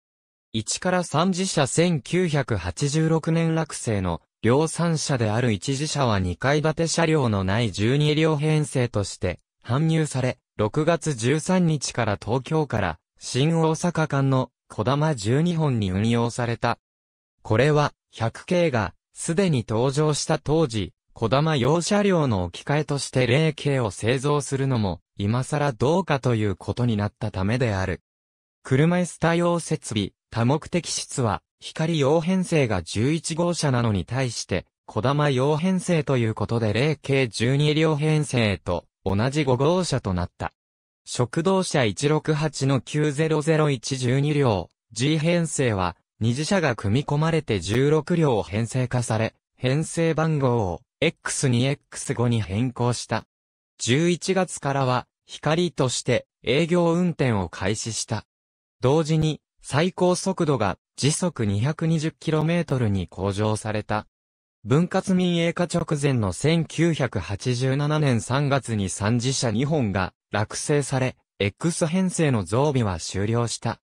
Speaker 1: 1から3次車1986年落成の量産車である1次車は2階建て車両のない12両編成として搬入され、6月13日から東京から新大阪間の小玉12本に運用された。これは100系がすでに登場した当時、小玉用車両の置き換えとして0系を製造するのも今更どうかということになったためである。車椅子対応設備、多目的室は、光陽編成が11号車なのに対して、小玉陽編成ということで0系12両編成と同じ5号車となった。食堂車168の9000112両 G 編成は、二次車が組み込まれて16両編成化され、編成番号を X2X5 に変更した。11月からは、光として営業運転を開始した。同時に、最高速度が時速 220km に向上された。分割民営化直前の1987年3月に3次社2本が落成され、X 編成の増備は終了した。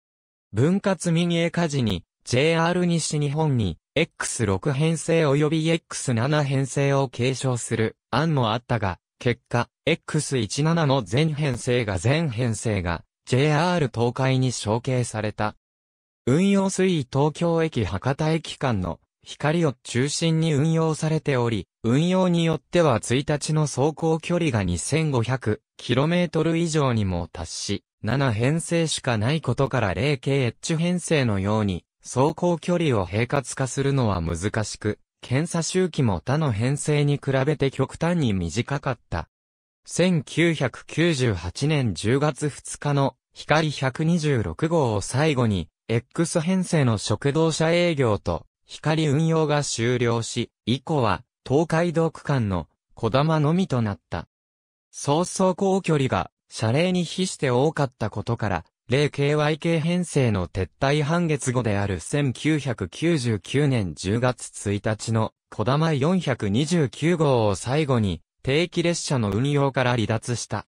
Speaker 1: 分割民営化時に JR 西日本に X6 編成及び X7 編成を継承する案もあったが、結果、X17 の全編成が全編成が JR 東海に承継された。運用水位東京駅博多駅間の光を中心に運用されており、運用によっては1日の走行距離が 2500km 以上にも達し、7編成しかないことから 0KH 編成のように、走行距離を平滑化するのは難しく、検査周期も他の編成に比べて極端に短かった。1998年10月2日の光126号を最後に X 編成の食堂車営業と光運用が終了し、以降は東海道区間の小玉のみとなった。早々高距離が車齢に比して多かったことから、例 KYK 編成の撤退半月後である1999年10月1日の小玉429号を最後に定期列車の運用から離脱した。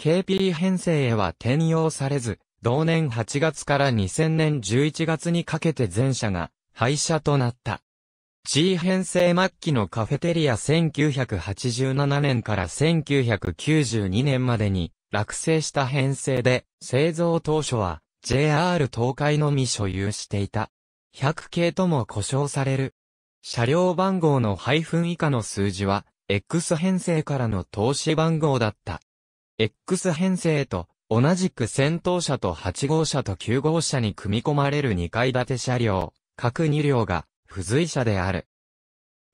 Speaker 1: KP 編成へは転用されず、同年8月から2000年11月にかけて全社が廃車となった。G 編成末期のカフェテリア1987年から1992年までに落成した編成で製造当初は JR 東海のみ所有していた。100系とも故障される。車両番号の配分以下の数字は X 編成からの投資番号だった。X 編成と同じく先頭車と8号車と9号車に組み込まれる2階建て車両、各2両が、付随車である。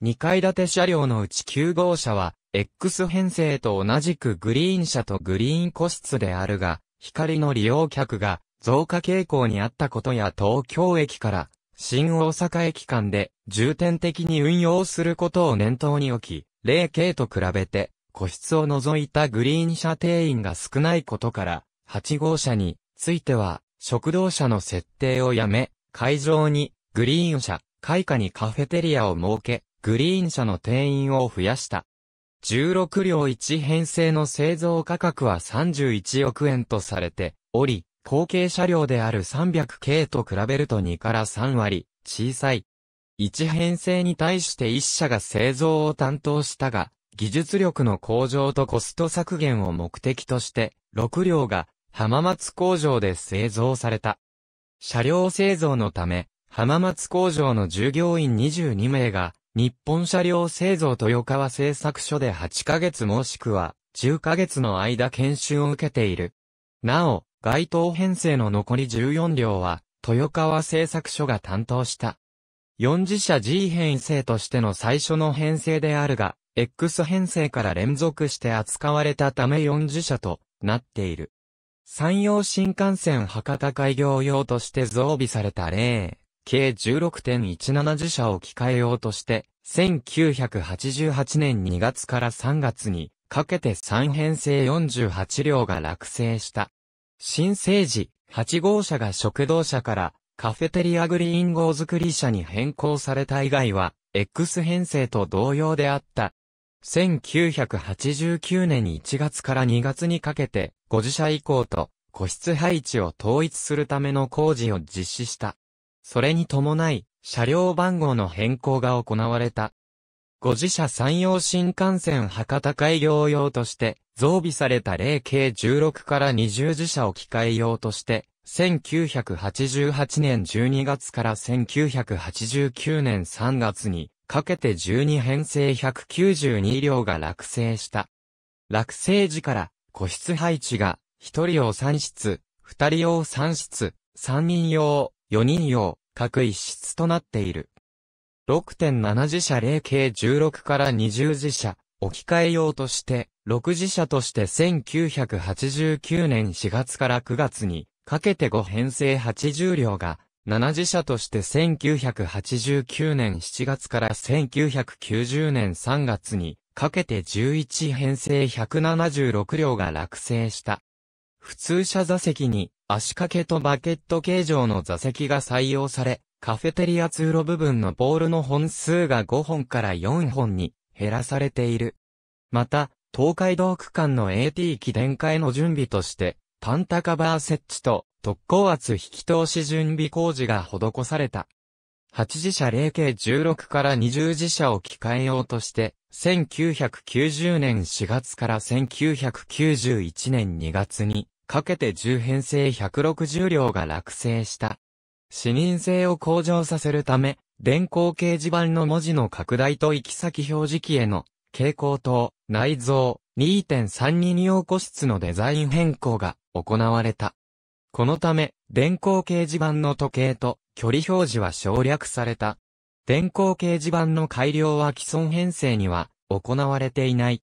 Speaker 1: 2階建て車両のうち9号車は、X 編成と同じくグリーン車とグリーン個室であるが、光の利用客が増加傾向にあったことや東京駅から新大阪駅間で重点的に運用することを念頭に置き、例系と比べて個室を除いたグリーン車定員が少ないことから、8号車については、食堂車の設定をやめ、会場にグリーン車、開花にカフェテリアを設け、グリーン車の定員を増やした。16両1編成の製造価格は31億円とされており、後継車両である300系と比べると2から3割小さい。1編成に対して1社が製造を担当したが、技術力の向上とコスト削減を目的として、6両が浜松工場で製造された。車両製造のため、浜松工場の従業員22名が、日本車両製造豊川製作所で8ヶ月もしくは、10ヶ月の間研修を受けている。なお、該当編成の残り14両は、豊川製作所が担当した。4次車 G 編成としての最初の編成であるが、X 編成から連続して扱われたため4次車となっている。山陽新幹線博多開業用として増備された例、計16.17自社を機械用として、1988年2月から3月にかけて3編成48両が落成した。新生時、8号車が食堂車からカフェテリアグリーン号作り車に変更された以外は、X 編成と同様であった1989年1月から2月にかけて、5自社以降と、個室配置を統一するための工事を実施した。それに伴い、車両番号の変更が行われた。5自社山陽新幹線博多開業用として、増備された0系16から20自社置き換え用として、1988年12月から1989年3月にかけて12編成192両が落成した。落成時から個室配置が1人用3室、2人用3室、3人用、4人用、各1室となっている。6.7次社0系16から20次社、置き換え用として、6次社として1989年4月から9月に、かけて5編成80両が7次社として1989年7月から1990年3月にかけて11編成176両が落成した。普通車座席に足掛けとバケット形状の座席が採用され、カフェテリア通路部分のボールの本数が5本から4本に減らされている。また、東海道区間の AT 機電化への準備として、タンタカバー設置と特効圧引き通し準備工事が施された。8次車 0K16 から20次車を機械えようとして、1990年4月から1991年2月にかけて10編成160両が落成した。視認性を向上させるため、電光掲示板の文字の拡大と行き先表示器への蛍光灯、内蔵、2.32用個室のデザイン変更が行われた。このため、電光掲示板の時計と距離表示は省略された。電光掲示板の改良は既存編成には行われていない。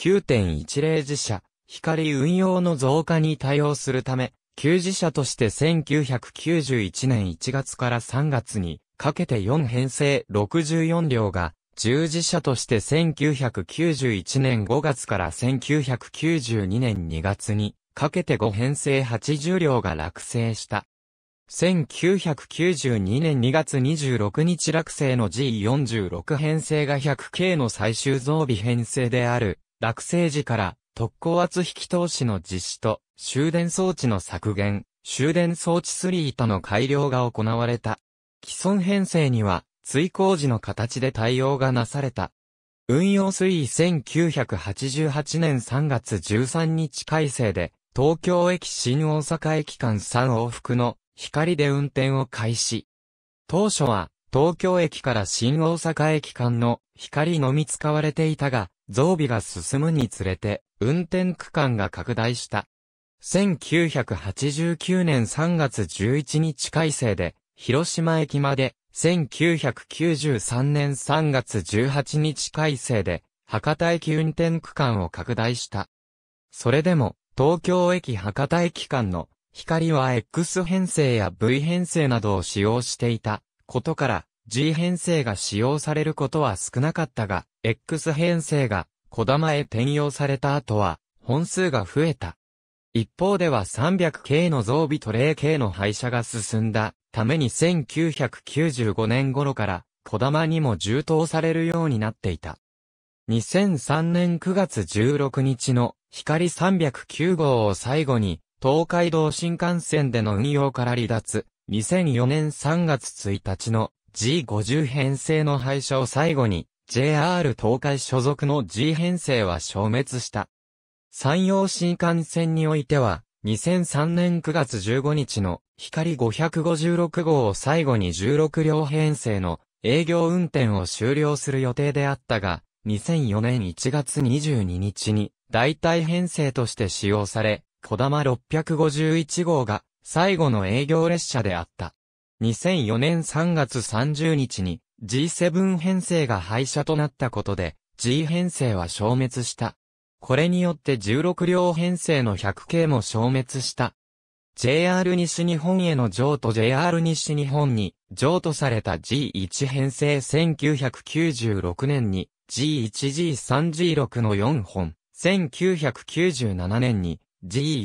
Speaker 1: 9.10自社、光運用の増加に対応するため、旧自社として1991年1月から3月にかけて4編成64両が、従事社として1991年5月から1992年2月にかけて5編成80両が落成した。1992年2月26日落成の G46 編成が 100K の最終増備編成である、落成時から特攻圧引き投資の実施と終電装置の削減、終電装置3との改良が行われた。既存編成には追工時の形で対応がなされた。運用推移1988年3月13日改正で、東京駅新大阪駅間3往復の光で運転を開始。当初は東京駅から新大阪駅間の光のみ使われていたが、増備が進むにつれて運転区間が拡大した。1989年3月11日改正で広島駅まで、1993年3月18日改正で博多駅運転区間を拡大した。それでも東京駅博多駅間の光は X 編成や V 編成などを使用していたことから G 編成が使用されることは少なかったが、X 編成が小玉へ転用された後は本数が増えた。一方では 300K の増備トレー系の廃車が進んだために1995年頃から小玉にも充当されるようになっていた。2003年9月16日の光309号を最後に、東海道新幹線での運用から離脱、2004年3月1日の G50 編成の廃車を最後に、JR 東海所属の G 編成は消滅した。山陽新幹線においては、2003年9月15日の光556号を最後に16両編成の営業運転を終了する予定であったが、2004年1月22日に代替編成として使用され、小玉651号が最後の営業列車であった。2004年3月30日に G7 編成が廃車となったことで G 編成は消滅した。これによって16両編成の1 0 0系も消滅した。JR 西日本への譲渡 JR 西日本に譲渡された G1 編成1996年に G1G3G6 の4本、1997年に G4、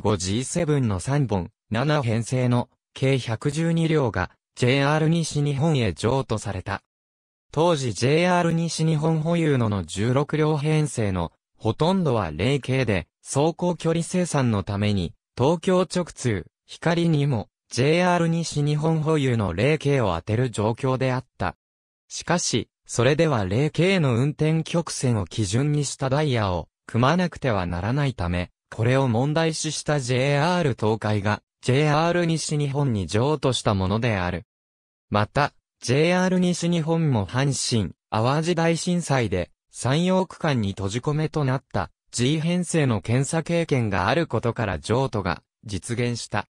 Speaker 1: G5、G7 の3本、7編成の計112両が JR 西日本へ譲渡された。当時 JR 西日本保有のの16両編成のほとんどは0系で走行距離生産のために東京直通、光にも JR 西日本保有の0系を当てる状況であった。しかし、それでは 0K の運転曲線を基準にしたダイヤを組まなくてはならないため、これを問題視した JR 東海が JR 西日本に譲渡したものである。また、JR 西日本も阪神、淡路大震災で山陽区間に閉じ込めとなった G 編成の検査経験があることから譲渡が実現した。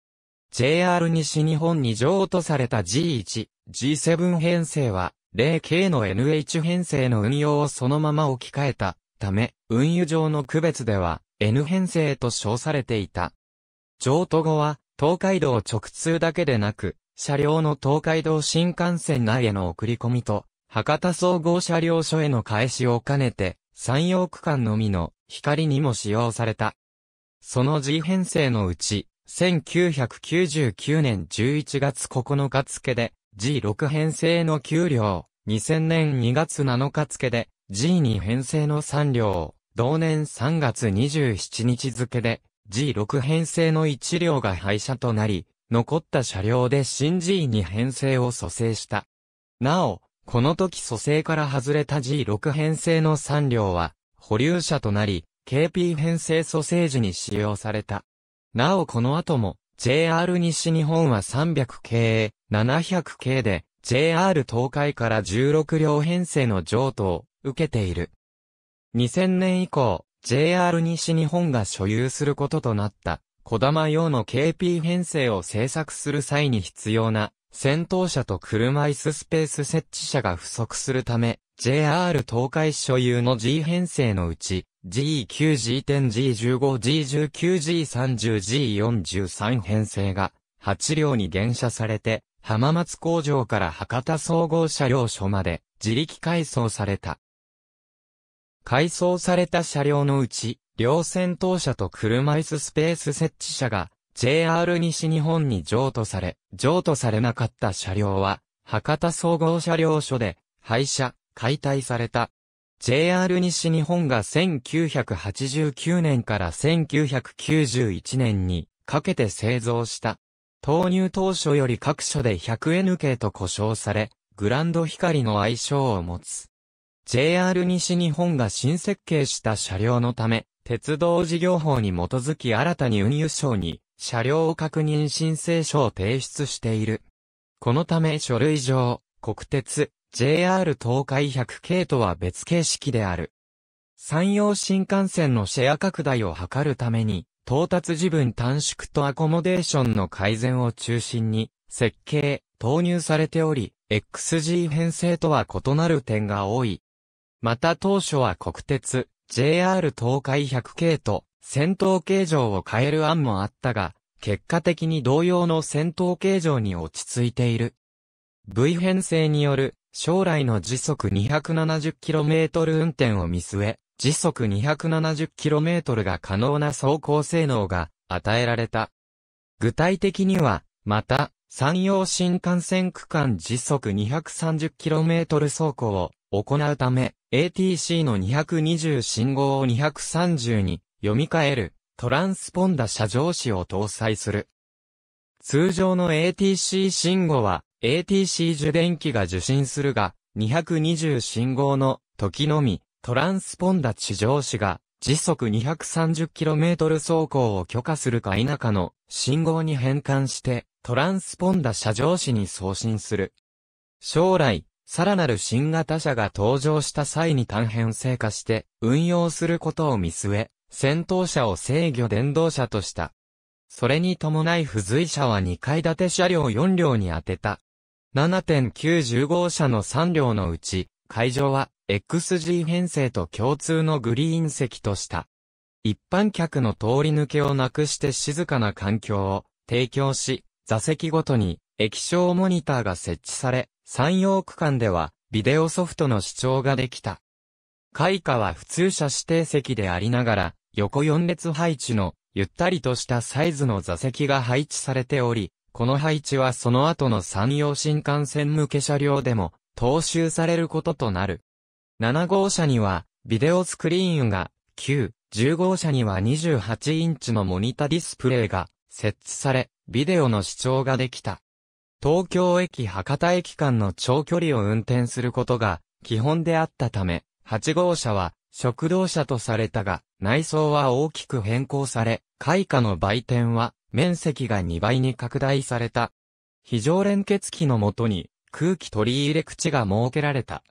Speaker 1: JR 西日本に譲渡された G1、G7 編成は 0K の NH 編成の運用をそのまま置き換えたため、運輸上の区別では N 編成と称されていた。譲渡後は、東海道直通だけでなく、車両の東海道新幹線内への送り込みと、博多総合車両所への返しを兼ねて、山陽区間のみの光にも使用された。その G 編成のうち、1999年11月9日付で G6 編成の給料、2000年2月7日付で G2 編成の3両、同年3月27日付で G6 編成の1両が廃車となり、残った車両で新 G2 編成を蘇生した。なお、この時蘇生から外れた G6 編成の3両は、保留車となり、KP 編成蘇生時に使用された。なおこの後も、JR 西日本は300系、700系で、JR 東海から16両編成の譲渡を受けている。2000年以降、JR 西日本が所有することとなった、小玉用の KP 編成を製作する際に必要な、戦闘車と車椅子スペース設置車が不足するため、JR 東海所有の G 編成のうち、G9、G10、G15、G19、G30、G43 編成が、8両に減車されて、浜松工場から博多総合車両所まで自力改装された。改装された車両のうち、両戦闘車と車椅子スペース設置車が JR 西日本に譲渡され、譲渡されなかった車両は、博多総合車両所で廃車、解体された。JR 西日本が1989年から1991年にかけて製造した投入当初より各所で 100N k と呼称され、グランド光の愛称を持つ。JR 西日本が新設計した車両のため、鉄道事業法に基づき新たに運輸省に車両を確認申請書を提出している。このため書類上、国鉄、JR 東海100系とは別形式である。山陽新幹線のシェア拡大を図るために、到達時分短縮とアコモデーションの改善を中心に、設計、投入されており、XG 編成とは異なる点が多い。また当初は国鉄、JR 東海100系と、戦闘形状を変える案もあったが、結果的に同様の戦闘形状に落ち着いている。V 編成による将来の時速 270km 運転を見据え、時速 270km が可能な走行性能が与えられた。具体的には、また、山陽新幹線区間時速 230km 走行を行うため、ATC の220信号を230に読み替えるトランスポンダ車上紙を搭載する。通常の ATC 信号は ATC 受電機が受信するが、220信号の時のみトランスポンダ地上紙が時速 230km 走行を許可するか否かの信号に変換してトランスポンダ車上紙に送信する。将来、さらなる新型車が登場した際に単編成化して運用することを見据え、戦闘車を制御電動車とした。それに伴い付随車は2階建て車両4両に当てた。7 9 1号車の3両のうち、会場は XG 編成と共通のグリーン席とした。一般客の通り抜けをなくして静かな環境を提供し、座席ごとに液晶モニターが設置され、山陽区間ではビデオソフトの視聴ができた。開花は普通車指定席でありながら、横4列配置のゆったりとしたサイズの座席が配置されており、この配置はその後の山陽新幹線向け車両でも踏襲されることとなる。7号車には、ビデオスクリーンが9、10号車には28インチのモニタディスプレイが設置され、ビデオの視聴ができた。東京駅博多駅間の長距離を運転することが基本であったため、8号車は食堂車とされたが、内装は大きく変更され、開花の売店は面積が2倍に拡大された。非常連結機のもとに空気取り入れ口が設けられた。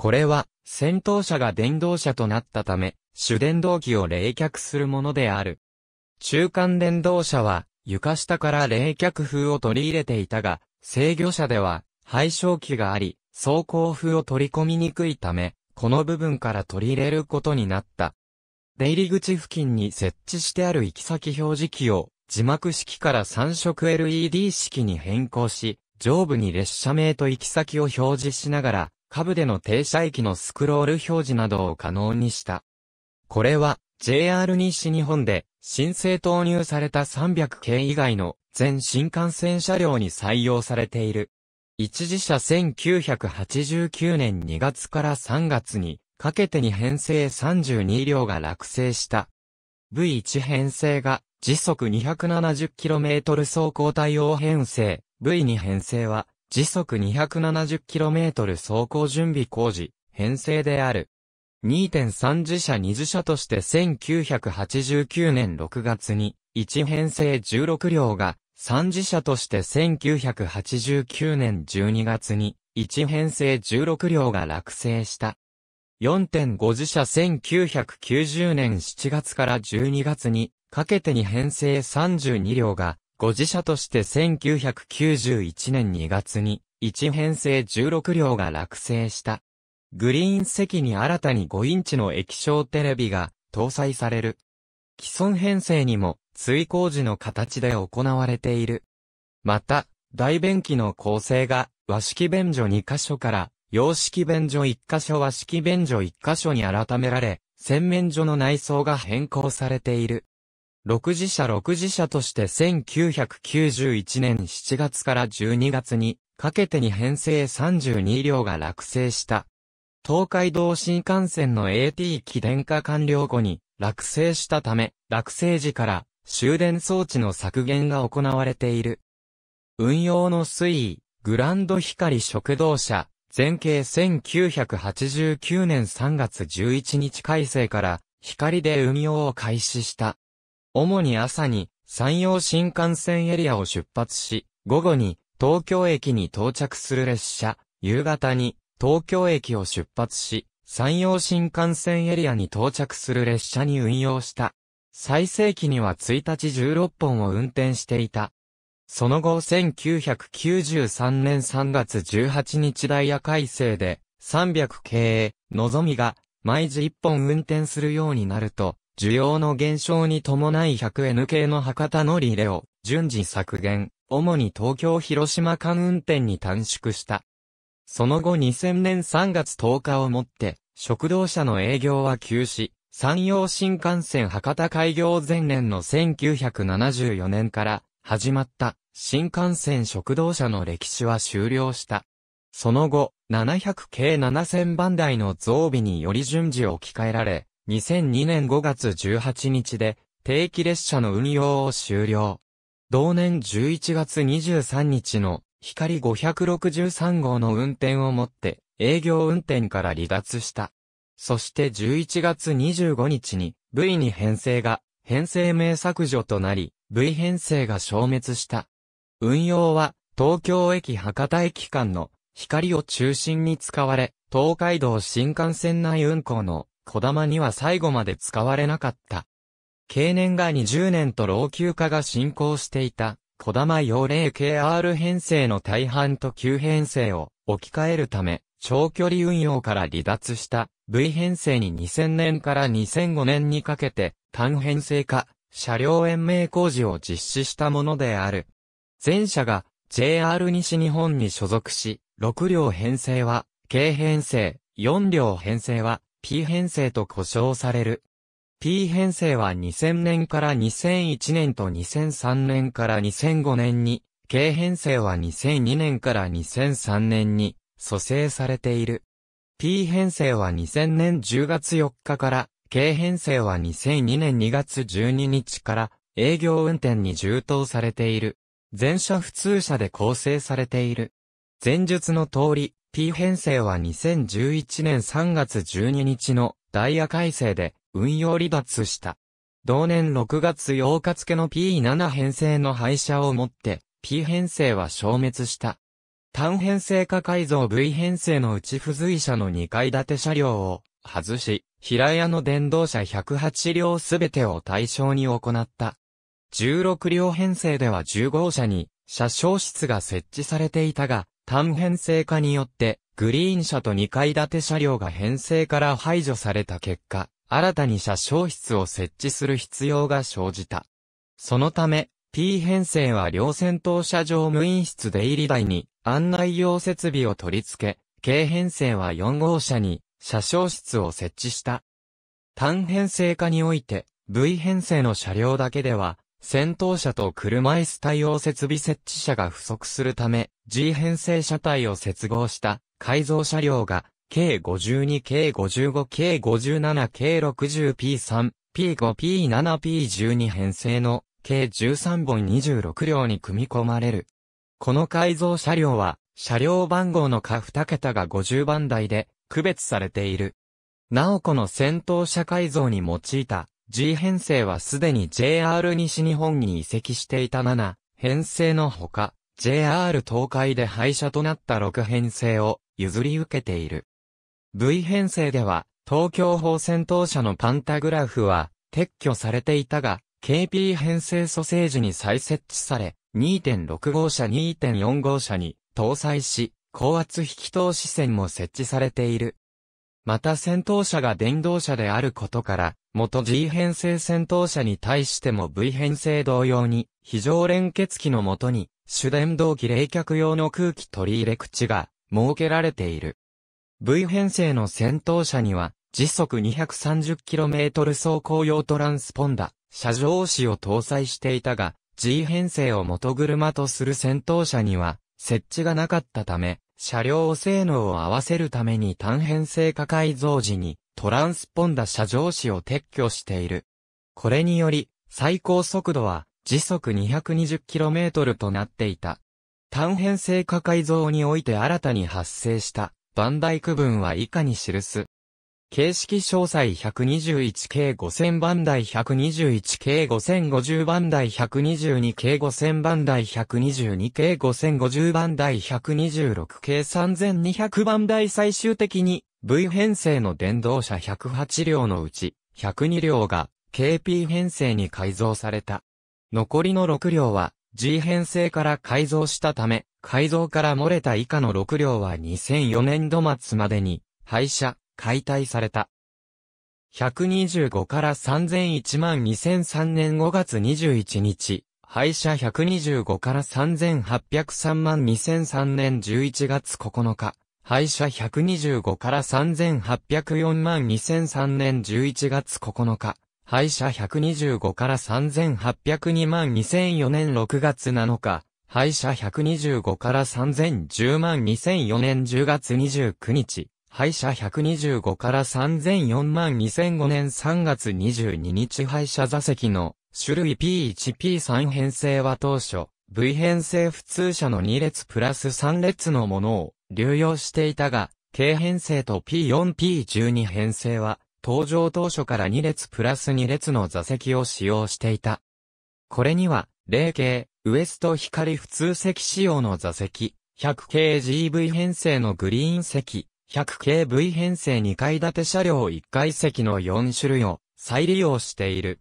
Speaker 1: これは、先頭車が電動車となったため、主電動機を冷却するものである。中間電動車は、床下から冷却風を取り入れていたが、制御車では、排衝器があり、走行風を取り込みにくいため、この部分から取り入れることになった。出入り口付近に設置してある行き先表示器を、字幕式から3色 LED 式に変更し、上部に列車名と行き先を表示しながら、下部での停車駅のスクロール表示などを可能にした。これは JR 西日本で申請投入された300系以外の全新幹線車両に採用されている。一時車1989年2月から3月にかけてに編成32両が落成した。V1 編成が時速 270km 走行対応編成、V2 編成は時速 270km 走行準備工事、編成である。2.3次車2次車として1989年6月に、1編成16両が、3次車として1989年12月に、1編成16両が落成した。4.5次車1990年7月から12月に、かけてに編成32両が、ご自社として1991年2月に、1編成16両が落成した。グリーン席に新たに5インチの液晶テレビが搭載される。既存編成にも追工時の形で行われている。また、大便器の構成が和式便所2箇所から洋式便所1箇所和式便所1箇所に改められ、洗面所の内装が変更されている。6次社6次社として1991年7月から12月にかけてに編成32両が落成した。東海道新幹線の AT 機電化完了後に落成したため、落成時から終電装置の削減が行われている。運用の推移、グランド光食堂車、全景1989年3月11日改正から光で運用を開始した。主に朝に山陽新幹線エリアを出発し、午後に東京駅に到着する列車、夕方に東京駅を出発し、山陽新幹線エリアに到着する列車に運用した。最盛期には1日16本を運転していた。その後1993年3月18日ダイヤ改正で300系のぞみが毎時1本運転するようになると、需要の減少に伴い 100N 系の博多乗り入れを順次削減、主に東京広島間運転に短縮した。その後2000年3月10日をもって、食堂車の営業は休止、山陽新幹線博多開業前年の1974年から始まった新幹線食堂車の歴史は終了した。その後、700系7000番台の増備により順次置き換えられ、2002年5月18日で定期列車の運用を終了。同年11月23日の光563号の運転をもって営業運転から離脱した。そして11月25日に V に編成が編成名削除となり V 編成が消滅した。運用は東京駅博多駅間の光を中心に使われ、東海道新幹線内運行の小玉には最後まで使われなかった。経年が20年と老朽化が進行していた、小玉用例 KR 編成の大半と旧編成を置き換えるため、長距離運用から離脱した V 編成に2000年から2005年にかけて単編成化、車両延命工事を実施したものである。前者が JR 西日本に所属し、6両編成は、軽編成、4両編成は、P 編成と呼称される。P 編成は2000年から2001年と2003年から2005年に、K 編成は2002年から2003年に蘇生されている。P 編成は2000年10月4日から、K 編成は2002年2月12日から営業運転に充当されている。全車普通車で構成されている。前述の通り、P 編成は2011年3月12日のダイヤ改正で運用離脱した。同年6月8日付の P7 編成の廃車をもって P 編成は消滅した。単編成化改造 V 編成のうち付随車の2階建て車両を外し、平屋の電動車108両すべてを対象に行った。16両編成では10号車に車掌室が設置されていたが、単編成化によって、グリーン車と2階建て車両が編成から排除された結果、新たに車掌室を設置する必要が生じた。そのため、P 編成は両先頭車乗務員室出入り台に案内用設備を取り付け、K 編成は4号車に車掌室を設置した。単編成化において、V 編成の車両だけでは、戦闘車と車椅子対応設備設置車が不足するため、G 編成車体を接合した改造車両が、計52、計55、計57、計 60P3、P5、P7、P12 編成の、計13本26両に組み込まれる。この改造車両は、車両番号の下2桁が50番台で、区別されている。なおこの戦闘車改造に用いた、G 編成はすでに JR 西日本に移籍していた7編成のほか、JR 東海で廃車となった6編成を譲り受けている。V 編成では、東京方戦闘車のパンタグラフは撤去されていたが、KP 編成蘇生時に再設置され、2.6号車2.4号車に搭載し、高圧引き通し線も設置されている。また戦闘車が電動車であることから、元 G 編成戦闘車に対しても V 編成同様に、非常連結機のもとに、主電動機冷却用の空気取り入れ口が設けられている。V 編成の戦闘車には、時速 230km 走行用トランスポンダ、車上押しを搭載していたが、G 編成を元車とする戦闘車には、設置がなかったため、車両性能を合わせるために単編成化改造時に、トランスポンダ車上紙を撤去している。これにより、最高速度は時速 220km となっていた。単変性化改造において新たに発生した番台区分は以下に記す。形式詳細 121K5000 番台 121K5050 番台 122K5000 番台 122K5050 番台 126K3200 番台最終的に V 編成の電動車108両のうち、102両が KP 編成に改造された。残りの6両は G 編成から改造したため、改造から漏れた以下の6両は2004年度末までに廃車、解体された。125から3001万2003年5月21日、廃車125から3803万2003年11月9日、廃車125から3804万2003年11月9日。廃車125から3802万2004年6月7日。廃車125から3010万2004年10月29日。廃車125から3004万2005年3月22日廃車座席の種類 P1P3 編成は当初 V 編成普通車の2列プラス3列のものを流用していたが、K 編成と P4P12 編成は、登場当初から2列プラス2列の座席を使用していた。これには、0系、ウエスト光普通席仕様の座席、100系 GV 編成のグリーン席、100系 V 編成2階建て車両1階席の4種類を再利用している。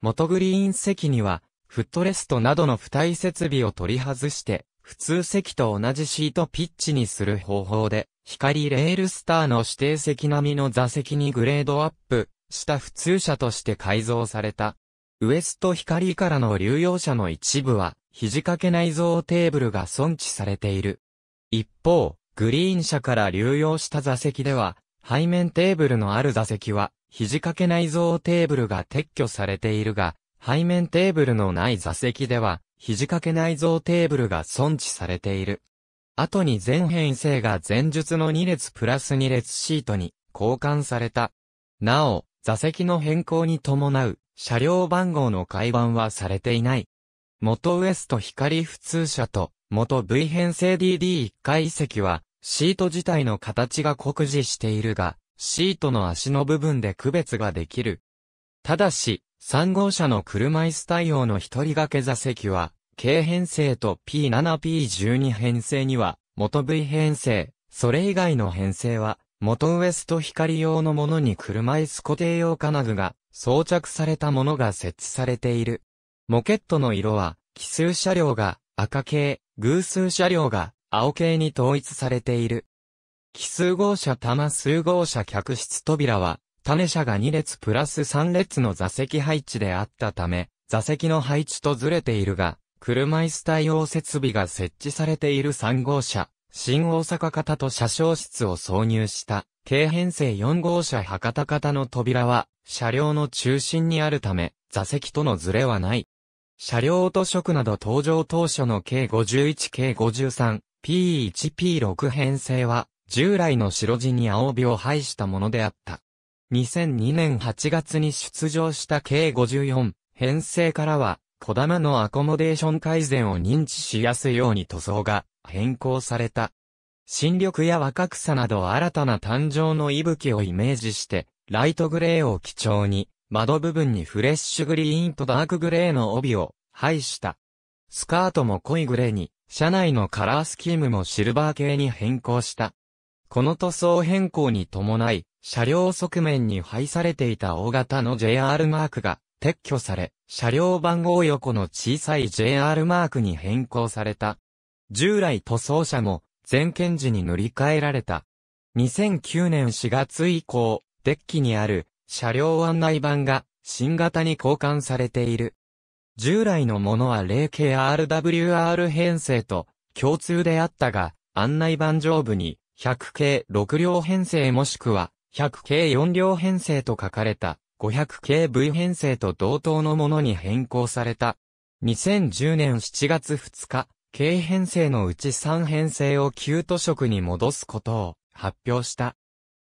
Speaker 1: 元グリーン席には、フットレストなどの付帯設備を取り外して、普通席と同じシートピッチにする方法で、光レールスターの指定席並みの座席にグレードアップした普通車として改造された。ウエスト光からの流用車の一部は、肘掛け内蔵テーブルが存置されている。一方、グリーン車から流用した座席では、背面テーブルのある座席は、肘掛け内蔵テーブルが撤去されているが、背面テーブルのない座席では、肘掛け内蔵テーブルが存置されている。後に全編成が前述の2列プラス2列シートに交換された。なお、座席の変更に伴う車両番号の改版はされていない。元ウエスト光普通車と元 V 編成 DD1 階席はシート自体の形が酷似しているが、シートの足の部分で区別ができる。ただし、3号車の車椅子対応の一人掛け座席は、軽編成と P7P12 編成には、元 V 編成、それ以外の編成は、元ウエスト光用のものに車椅子固定用金具が装着されたものが設置されている。モケットの色は、奇数車両が赤系、偶数車両が青系に統一されている。奇数号車玉数号車客室扉は、種車が2列プラス3列の座席配置であったため、座席の配置とずれているが、車椅子対応設備が設置されている3号車、新大阪型と車掌室を挿入した、軽編成4号車博多型の扉は、車両の中心にあるため、座席とのずれはない。車両音色など登場当初の計51 k 53、P1P6 編成は、従来の白地に青帯を配したものであった。2002年8月に出場した計54編成からは、小玉のアコモデーション改善を認知しやすいように塗装が変更された。新緑や若草など新たな誕生の息吹をイメージして、ライトグレーを基調に、窓部分にフレッシュグリーンとダークグレーの帯を配した。スカートも濃いグレーに、車内のカラースキームもシルバー系に変更した。この塗装変更に伴い、車両側面に配されていた大型の JR マークが撤去され、車両番号横の小さい JR マークに変更された。従来塗装車も全検時に塗り替えられた。2009年4月以降、デッキにある車両案内板が新型に交換されている。従来のものは 0KRWR 編成と共通であったが、案内板上部に100系6両編成もしくは100系4両編成と書かれた、500系 V 編成と同等のものに変更された。2010年7月2日、系編成のうち3編成を急都色に戻すことを発表した。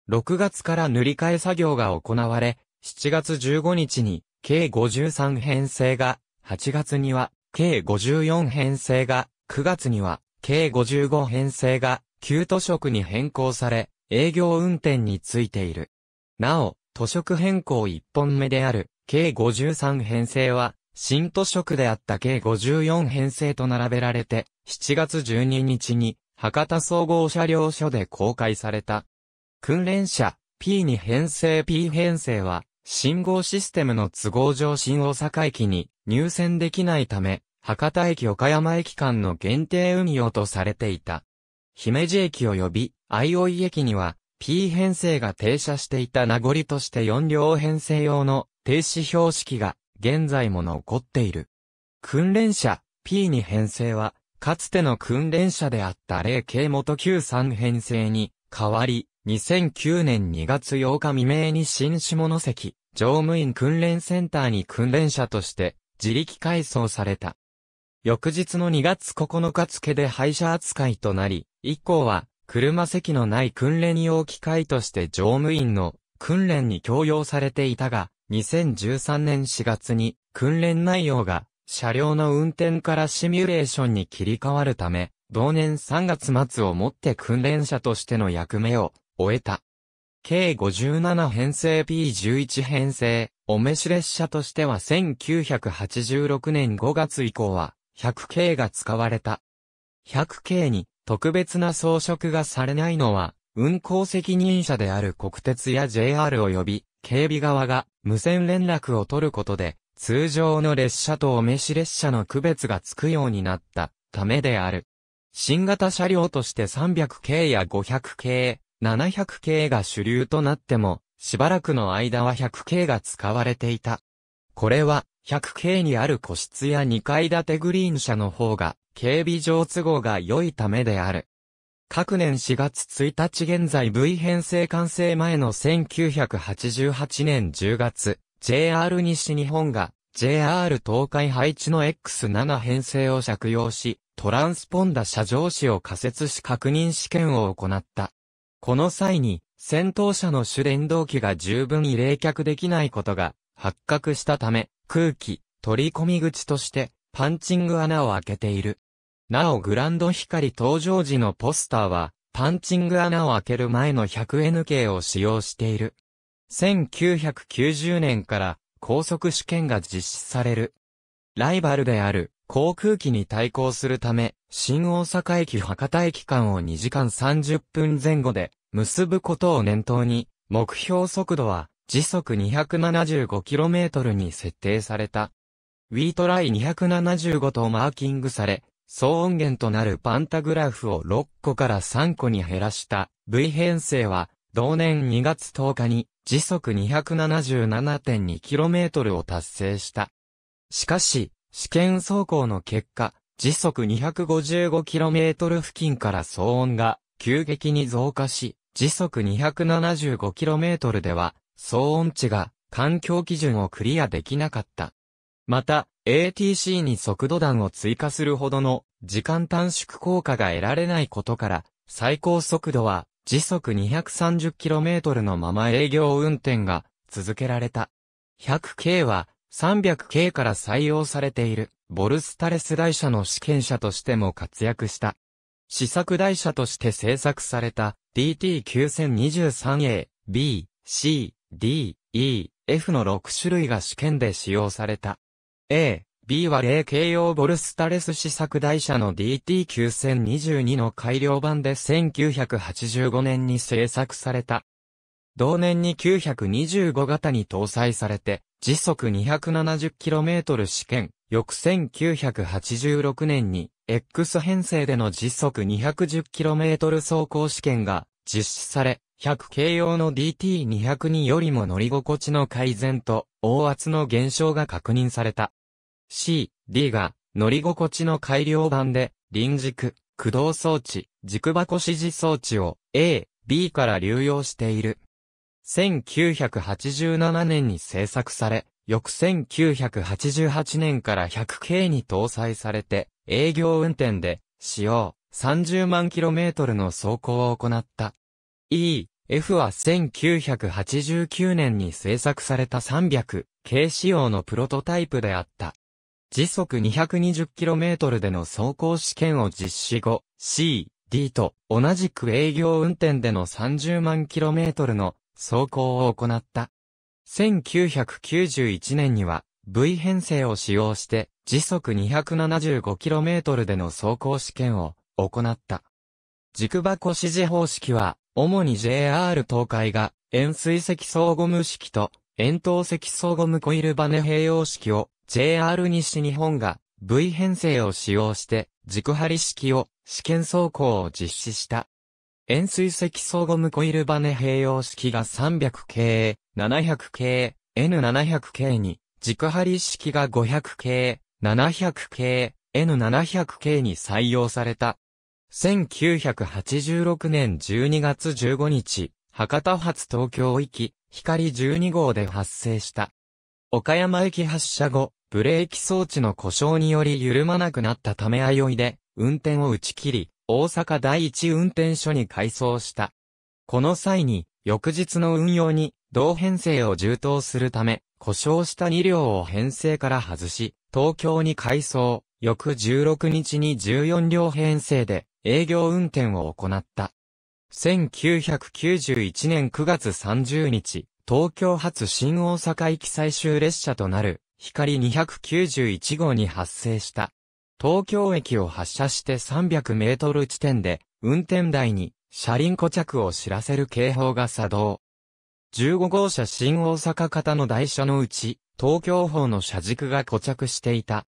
Speaker 1: 6月から塗り替え作業が行われ、7月15日に計53編成が、8月には計54編成が、9月には計55編成が、急都色に変更され、営業運転についている。なお、図色変更一本目である、計53編成は、新図色であった計54編成と並べられて、7月12日に、博多総合車両所で公開された。訓練車、P2 編成 P 編成は、信号システムの都合上新大阪駅に入線できないため、博多駅岡山駅間の限定運用とされていた。姫路駅及び相生駅には、P 編成が停車していた名残として4両編成用の停止標識が現在も残っている。訓練車 P2 編成は、かつての訓練車であった0型元 Q3 編成に変わり、2009年2月8日未明に新下関乗務員訓練センターに訓練車として自力改装された。翌日の2月9日付で廃車扱いとなり、以降は車席のない訓練用機械として乗務員の訓練に強要されていたが、2013年4月に訓練内容が車両の運転からシミュレーションに切り替わるため、同年3月末をもって訓練者としての役目を終えた。計57編成 P11 編成、お召し列車としては1986年5月以降は、100系が使われた。100系に特別な装飾がされないのは、運行責任者である国鉄や JR 及び、警備側が無線連絡を取ることで、通常の列車とお召し列車の区別がつくようになったためである。新型車両として300系や500系、700系が主流となっても、しばらくの間は100系が使われていた。これは、100系にある個室や2階建てグリーン車の方が警備上都合が良いためである。各年4月1日現在 V 編成完成前の1988年10月、JR 西日本が JR 東海配置の X7 編成を借用し、トランスポンダ車上紙を仮設し確認試験を行った。この際に、戦闘車の主電動機が十分に冷却できないことが発覚したため、空気、取り込み口として、パンチング穴を開けている。なおグランド光登場時のポスターは、パンチング穴を開ける前の 100NK を使用している。1990年から高速試験が実施される。ライバルである航空機に対抗するため、新大阪駅博多駅間を2時間30分前後で結ぶことを念頭に、目標速度は時速 275km に設定された。ウィートライ275とマーキングされ、総音源となるパンタグラフを6個から3個に減らした V 編成は、同年2月10日に時速 277.2km を達成した。しかし、試験走行の結果、時速 255km 付近から騒音が急激に増加し、時速 275km では、騒音値が環境基準をクリアできなかった。また、ATC に速度弾を追加するほどの時間短縮効果が得られないことから、最高速度は時速 230km のまま営業運転が続けられた。100K は 300K から採用されているボルスタレス台車の試験車としても活躍した。試作台車として製作された DT9023A、B、C、D、E、F の6種類が試験で使用された。A、B は0形容ボルスタレス試作台車の DT9022 の改良版で1985年に製作された。同年に925型に搭載されて、時速 270km 試験、翌1986年に X 編成での時速 210km 走行試験が実施され、100形用の DT202 よりも乗り心地の改善と、大圧の減少が確認された。C、D が、乗り心地の改良版で、輪軸、駆動装置、軸箱指示装置を A、B から流用している。1987年に製作され、翌1988年から 100K に搭載されて、営業運転で、使用、30万 km の走行を行った。E、F は1989年に製作された300、K 仕様のプロトタイプであった。時速 220km での走行試験を実施後、C、D と同じく営業運転での30万 km の走行を行った。1991年には V 編成を使用して時速 275km での走行試験を行った。軸箱指示方式は主に JR 東海が円錐積層ゴム式と円筒積層ゴムコイルバネ併用式を JR 西日本が V 編成を使用して軸張式を試験走行を実施した。円錐積層ゴムコイルバネ併用式が300系、700系、N700 系に、軸張式が500系、700系、N700 系に採用された。1986年12月15日、博多発東京行き、光12号で発生した。岡山駅発車後、ブレーキ装置の故障により緩まなくなったため相いで、運転を打ち切り、大阪第一運転所に改装した。この際に、翌日の運用に、同編成を充当するため、故障した2両を編成から外し、東京に改装、翌16日に14両編成で営業運転を行った。1991年9月30日、東京発新大阪行き最終列車となる光291号に発生した。東京駅を発車して300メートル地点で、運転台に車輪固着を知らせる警報が作動。15号車新大阪型の台車のうち、東京方の車軸が固着していた。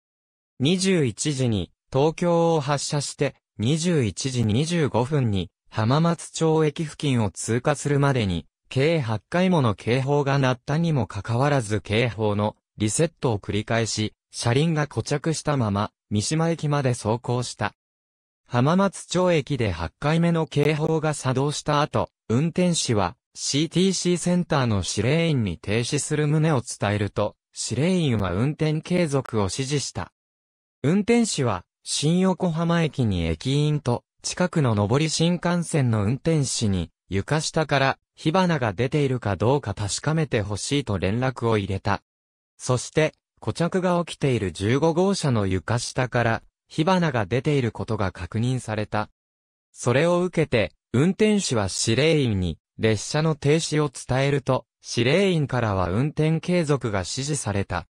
Speaker 1: 21時に東京を発車して、21時25分に浜松町駅付近を通過するまでに、計8回もの警報が鳴ったにもかかわらず警報のリセットを繰り返し、車輪が固着したまま、三島駅まで走行した。浜松町駅で8回目の警報が作動した後、運転士は CTC センターの指令員に停止する旨を伝えると、指令員は運転継続を指示した。運転士は、新横浜駅に駅員と、近くの上り新幹線の運転士に、床下から火花が出ているかどうか確かめてほしいと連絡を入れた。そして、固着が起きている15号車の床下から、火花が出ていることが確認された。それを受けて、運転手は司令員に、列車の停止を伝えると、司令員からは運転継続が指示された。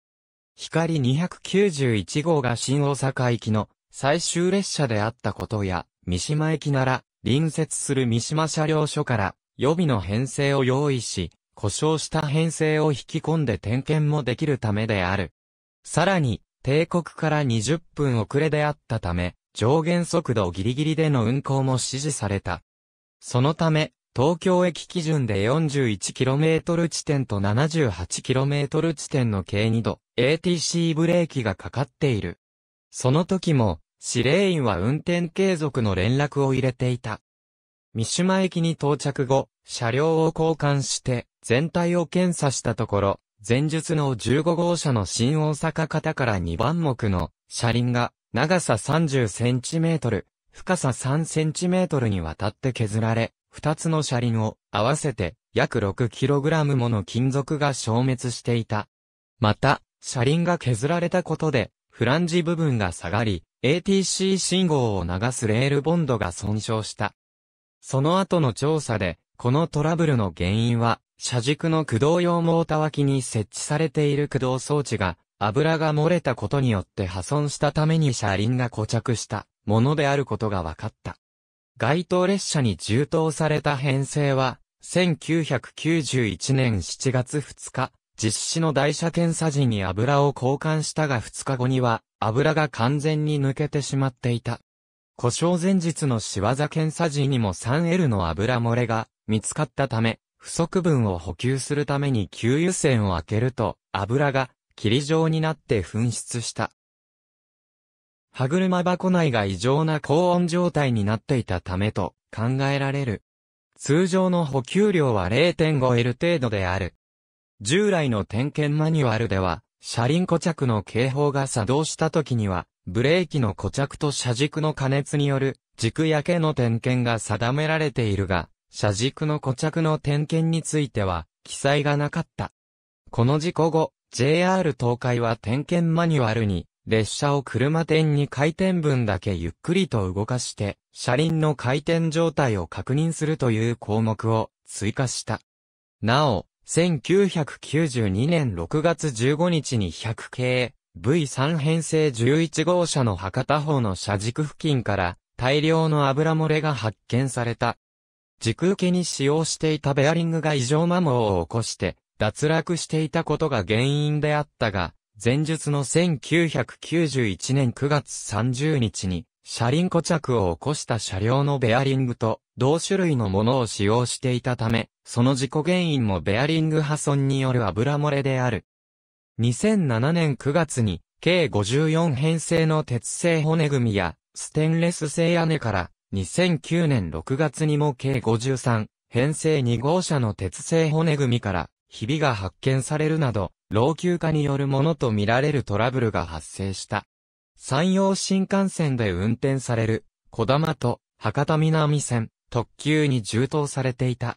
Speaker 1: 光291号が新大阪行きの最終列車であったことや、三島駅なら、隣接する三島車両所から予備の編成を用意し、故障した編成を引き込んで点検もできるためである。さらに、帝国から20分遅れであったため、上限速度ギリギリでの運行も指示された。そのため、東京駅基準で 41km 地点と 78km 地点の計2度、ATC ブレーキがかかっている。その時も、司令員は運転継続の連絡を入れていた。三島駅に到着後、車両を交換して、全体を検査したところ、前述の15号車の新大阪方から2番目の車輪が長さ30センチメートル、深さ3センチメートルにわたって削られ、2つの車輪を合わせて約 6kg もの金属が消滅していた。また、車輪が削られたことで、フランジ部分が下がり、ATC 信号を流すレールボンドが損傷した。その後の調査で、このトラブルの原因は、車軸の駆動用モータ脇に設置されている駆動装置が、油が漏れたことによって破損したために車輪が固着したものであることが分かった。該当列車に充当された編成は、1991年7月2日、実施の台車検査時に油を交換したが2日後には、油が完全に抜けてしまっていた。故障前日の仕業検査時にも 3L の油漏れが見つかったため、不足分を補給するために給油栓を開けると、油が霧状になって噴出した。歯車箱内が異常な高温状態になっていたためと考えられる。通常の補給量は 0.5L 程度である。従来の点検マニュアルでは、車輪固着の警報が作動した時には、ブレーキの固着と車軸の加熱による軸焼けの点検が定められているが、車軸の固着の点検については、記載がなかった。この事故後、JR 東海は点検マニュアルに、列車を車点に回転分だけゆっくりと動かして、車輪の回転状態を確認するという項目を追加した。なお、1992年6月15日に100系 V3 編成11号車の博多方の車軸付近から大量の油漏れが発見された。時空機に使用していたベアリングが異常摩耗を起こして、脱落していたことが原因であったが、前述の1991年9月30日に、車輪固着を起こした車両のベアリングと同種類のものを使用していたため、その事故原因もベアリング破損による油漏れである。2007年9月に、計54編成の鉄製骨組みやステンレス製屋根から2009年6月にも計53、編成2号車の鉄製骨組みから、ひびが発見されるなど、老朽化によるものとみられるトラブルが発生した。山陽新幹線で運転される、小玉と博多南線、特急に充当されていた。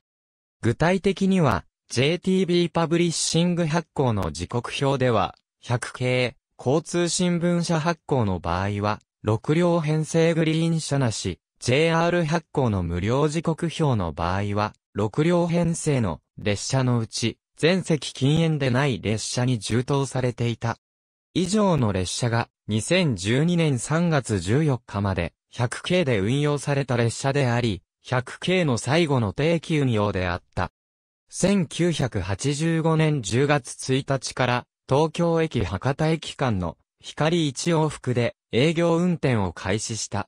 Speaker 1: 具体的には、JTB パブリッシング発行の時刻表では、100系、交通新聞社発行の場合は、6両編成グリーン車なし、JR 発行の無料時刻表の場合は、6両編成の列車のうち、全席禁煙でない列車に充当されていた。以上の列車が2012年3月14日まで1 0 0系で運用された列車であり、1 0 0系の最後の定期運用であった。1985年10月1日から東京駅博多駅間の光一往復で営業運転を開始した。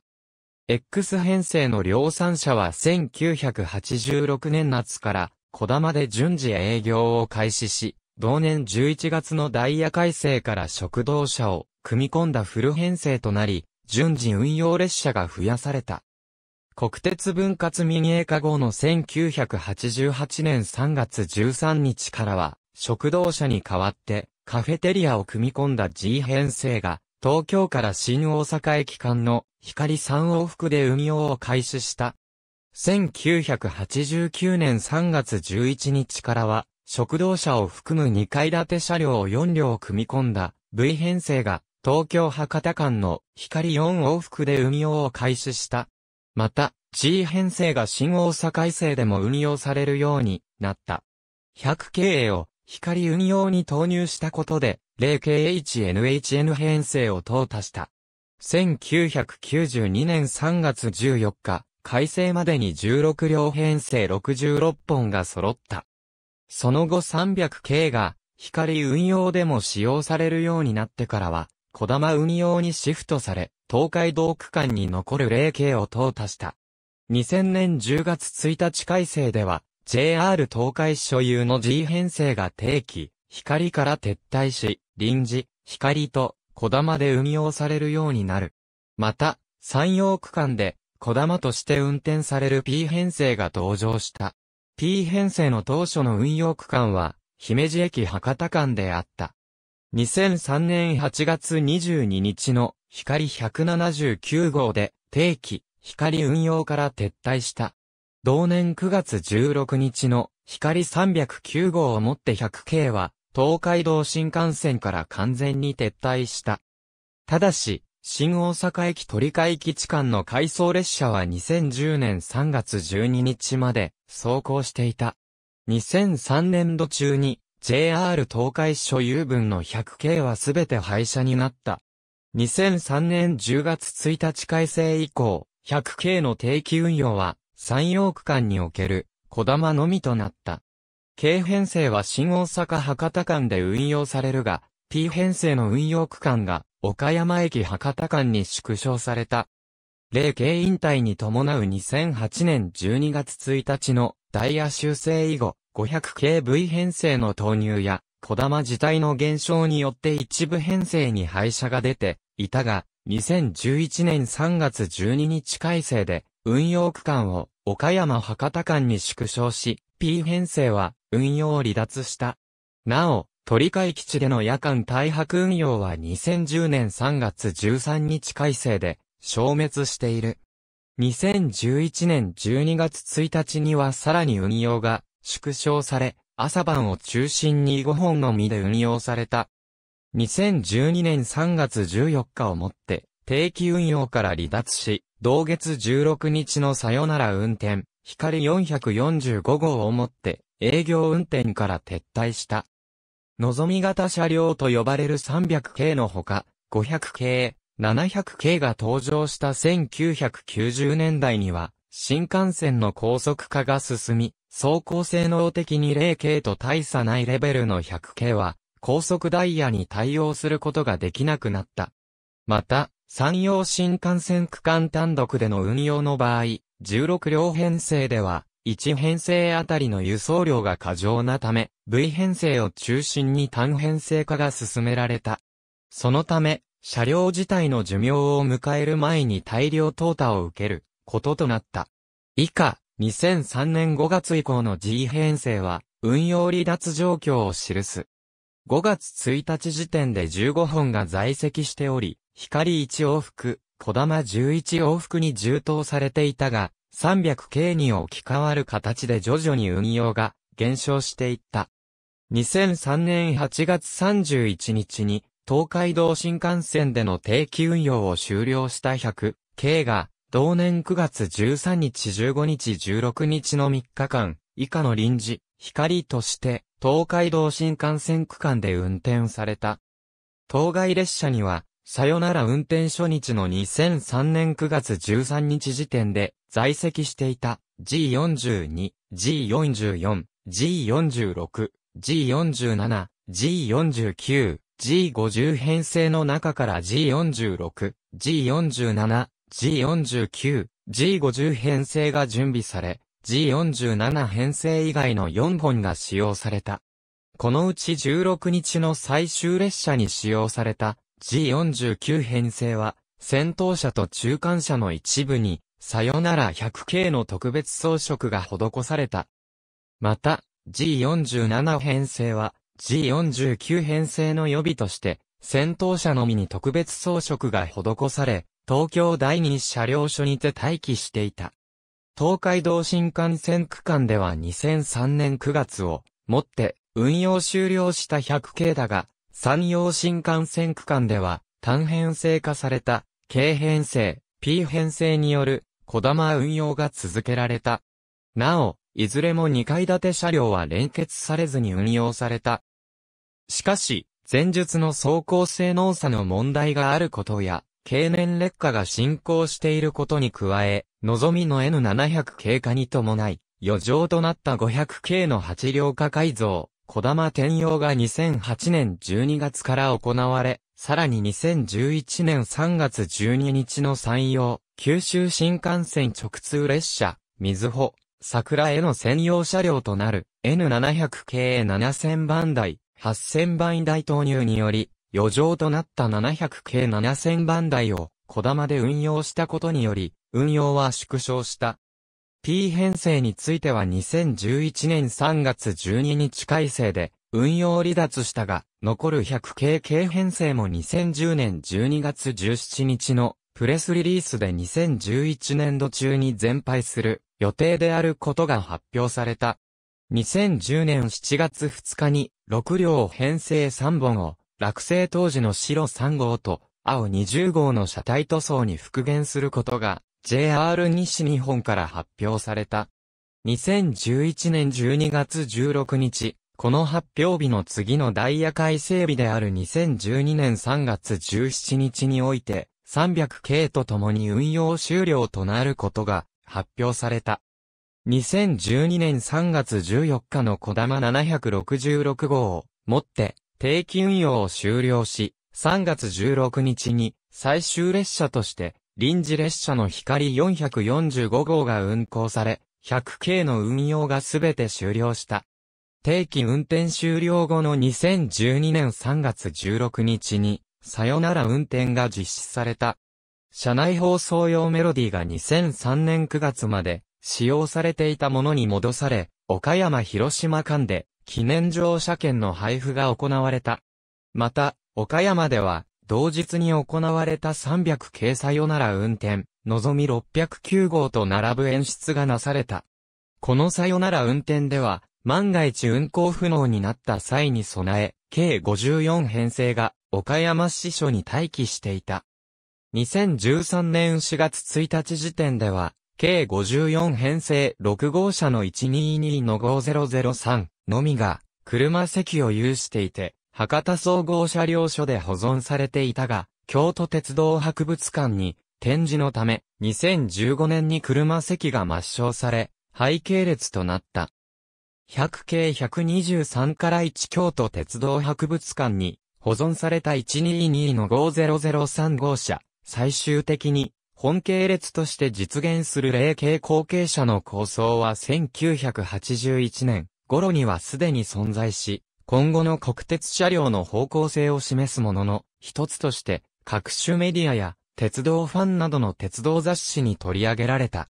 Speaker 1: X 編成の量産車は1986年夏から小玉で順次営業を開始し、同年11月のダイヤ改正から食堂車を組み込んだフル編成となり、順次運用列車が増やされた。国鉄分割民営化後の1988年3月13日からは、食堂車に代わってカフェテリアを組み込んだ G 編成が東京から新大阪駅間の光3往復で運用を開始した。1989年3月11日からは、食堂車を含む2階建て車両を4両組み込んだ V 編成が東京博多間の光4往復で運用を開始した。また、G 編成が新大阪移生でも運用されるようになった。100経営を光運用に投入したことで、0KHNHN 編成を淘汰した。1992年3月14日、改正までに16両編成66本が揃った。その後 300K が、光運用でも使用されるようになってからは、小玉運用にシフトされ、東海道区間に残る 0K を淘汰した。2000年10月1日改正では、JR 東海所有の G 編成が定期、光から撤退し、臨時、光と、小玉で運用されるようになる。また、山陽区間で、小玉として運転される P 編成が登場した。P 編成の当初の運用区間は、姫路駅博多間であった。2003年8月22日の光179号で定期、光運用から撤退した。同年9月16日の光309号をもって 100K は東海道新幹線から完全に撤退した。ただし、新大阪駅取え駅地間の回送列車は2010年3月12日まで走行していた。2003年度中に JR 東海所有分の 100K はすべて廃車になった。2003年10月1日改正以降、100K の定期運用は山陽区間における、小玉のみとなった。K 編成は新大阪博多間で運用されるが、T 編成の運用区間が、岡山駅博多間に縮小された。例 K 引退に伴う2008年12月1日のダイヤ修正以後、500 k v 編成の投入や、小玉自体の減少によって一部編成に廃車が出ていたが、2011年3月12日改正で、運用区間を岡山博多間に縮小し、P 編成は運用を離脱した。なお、鳥海基地での夜間大白運用は2010年3月13日改正で消滅している。2011年12月1日にはさらに運用が縮小され、朝晩を中心に5本のみで運用された。2012年3月14日をもって定期運用から離脱し、同月16日のさよなら運転、光445号をもって、営業運転から撤退した。望み型車両と呼ばれる300系のほか、500系、700系が登場した1990年代には、新幹線の高速化が進み、走行性能的に0系と大差ないレベルの100系は、高速ダイヤに対応することができなくなった。また、山陽新幹線区間単独での運用の場合、16両編成では、1編成あたりの輸送量が過剰なため、V 編成を中心に単編成化が進められた。そのため、車両自体の寿命を迎える前に大量淘汰を受けることとなった。以下、2003年5月以降の G 編成は、運用離脱状況を記す。5月1日時点で15本が在籍しており、光1往復、小玉11往復に充当されていたが、300系に置き換わる形で徐々に運用が減少していった。2003年8月31日に、東海道新幹線での定期運用を終了した100系が、同年9月13日15日16日の3日間、以下の臨時、光として、東海道新幹線区間で運転された。当該列車には、さよなら運転初日の2003年9月13日時点で在籍していた G42、G44、G46、G47、G49、G50 編成の中から G46、G47、G49、G50 編成が準備され、G47 編成以外の4本が使用された。このうち16日の最終列車に使用された G49 編成は、戦闘車と中間車の一部に、さよなら 100K の特別装飾が施された。また、G47 編成は、G49 編成の予備として、戦闘車のみに特別装飾が施され、東京第二車両所にて待機していた。東海道新幹線区間では2003年9月をもって運用終了した100系だが、山陽新幹線区間では、単編成化された、軽編成、P 編成による、小玉運用が続けられた。なお、いずれも2階建て車両は連結されずに運用された。しかし、前述の走行性能差の問題があることや、経年劣化が進行していることに加え、望みの N700 経過に伴い、余剰となった500系の8両化改造、小玉転用が2008年12月から行われ、さらに2011年3月12日の山陽、九州新幹線直通列車、水穂、桜への専用車両となる N700 系7000番台、8000番台投入により、余剰となった700系7000番台を小玉で運用したことにより、運用は縮小した。t 編成については2011年3月12日改正で運用離脱したが、残る 100KK 編成も2010年12月17日のプレスリリースで2011年度中に全廃する予定であることが発表された。2010年7月2日に6両編成3本を落成当時の白3号と青20号の車体塗装に復元することが JR 西日本から発表された。2011年12月16日、この発表日の次のダイヤ改正日である2012年3月17日において、300系とともに運用終了となることが発表された。2012年3月14日の小玉766号をもって定期運用を終了し、3月16日に最終列車として臨時列車の光445号が運行され、100系の運用がすべて終了した。定期運転終了後の2012年3月16日に、さよなら運転が実施された。車内放送用メロディーが2003年9月まで使用されていたものに戻され、岡山広島間で記念乗車券の配布が行われた。また、岡山では同日に行われた300系サヨナラ運転、のぞみ609号と並ぶ演出がなされた。このサヨナラ運転では、万が一運行不能になった際に備え、計54編成が岡山支所に待機していた。2013年4月1日時点では、計54編成6号車の122の5003のみが、車席を有していて、博多総合車両所で保存されていたが、京都鉄道博物館に展示のため、2015年に車席が抹消され、背景列となった。100系123から1京都鉄道博物館に保存された122の5003号車、最終的に本系列として実現する霊系後継者の構想は1981年頃にはすでに存在し、今後の国鉄車両の方向性を示すものの、一つとして、各種メディアや、鉄道ファンなどの鉄道雑誌に取り上げられた。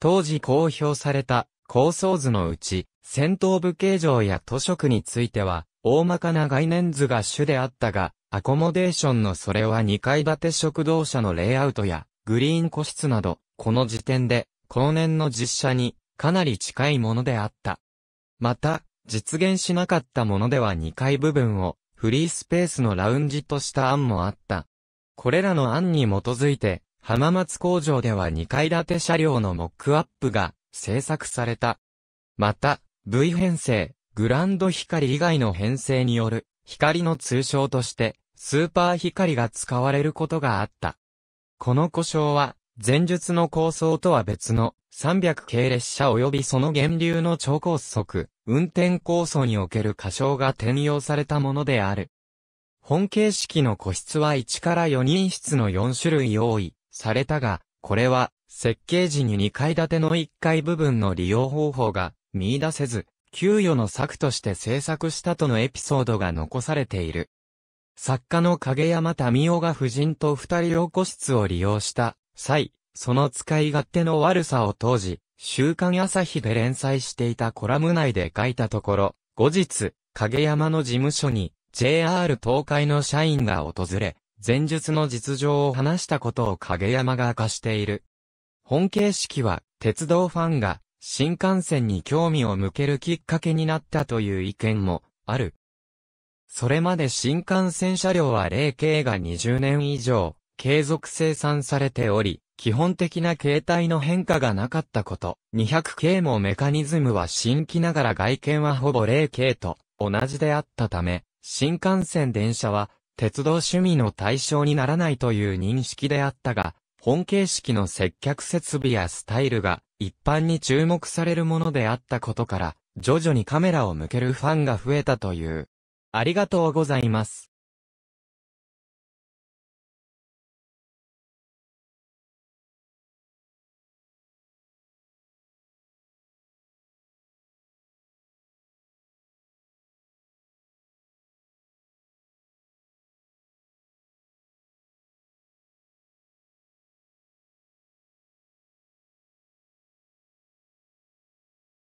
Speaker 1: 当時公表された構想図のうち、戦闘部形状や図色については、大まかな概念図が主であったが、アコモデーションのそれは2階建て食堂車のレイアウトや、グリーン個室など、この時点で、後年の実写に、かなり近いものであった。また、実現しなかったものでは2階部分をフリースペースのラウンジとした案もあった。これらの案に基づいて、浜松工場では2階建て車両のモックアップが制作された。また、V 編成、グランド光以外の編成による光の通称としてスーパー光が使われることがあった。この故障は前述の構想とは別の300系列車及びその源流の超高速、運転構想における仮称が転用されたものである。本形式の個室は1から4人室の4種類用意されたが、これは設計時に2階建ての1階部分の利用方法が見出せず、給与の策として制作したとのエピソードが残されている。作家の影山民夫が夫人と二人用個室を利用した際、その使い勝手の悪さを当時、週刊朝日で連載していたコラム内で書いたところ、後日、影山の事務所に JR 東海の社員が訪れ、前述の実情を話したことを影山が明かしている。本形式は、鉄道ファンが新幹線に興味を向けるきっかけになったという意見もある。それまで新幹線車両は例形が20年以上、継続生産されており、基本的な形態の変化がなかったこと。200K もメカニズムは新規ながら外見はほぼ 0K と同じであったため、新幹線電車は鉄道趣味の対象にならないという認識であったが、本形式の接客設備やスタイルが一般に注目されるものであったことから、徐々にカメラを向けるファンが増えたという。ありがとうございます。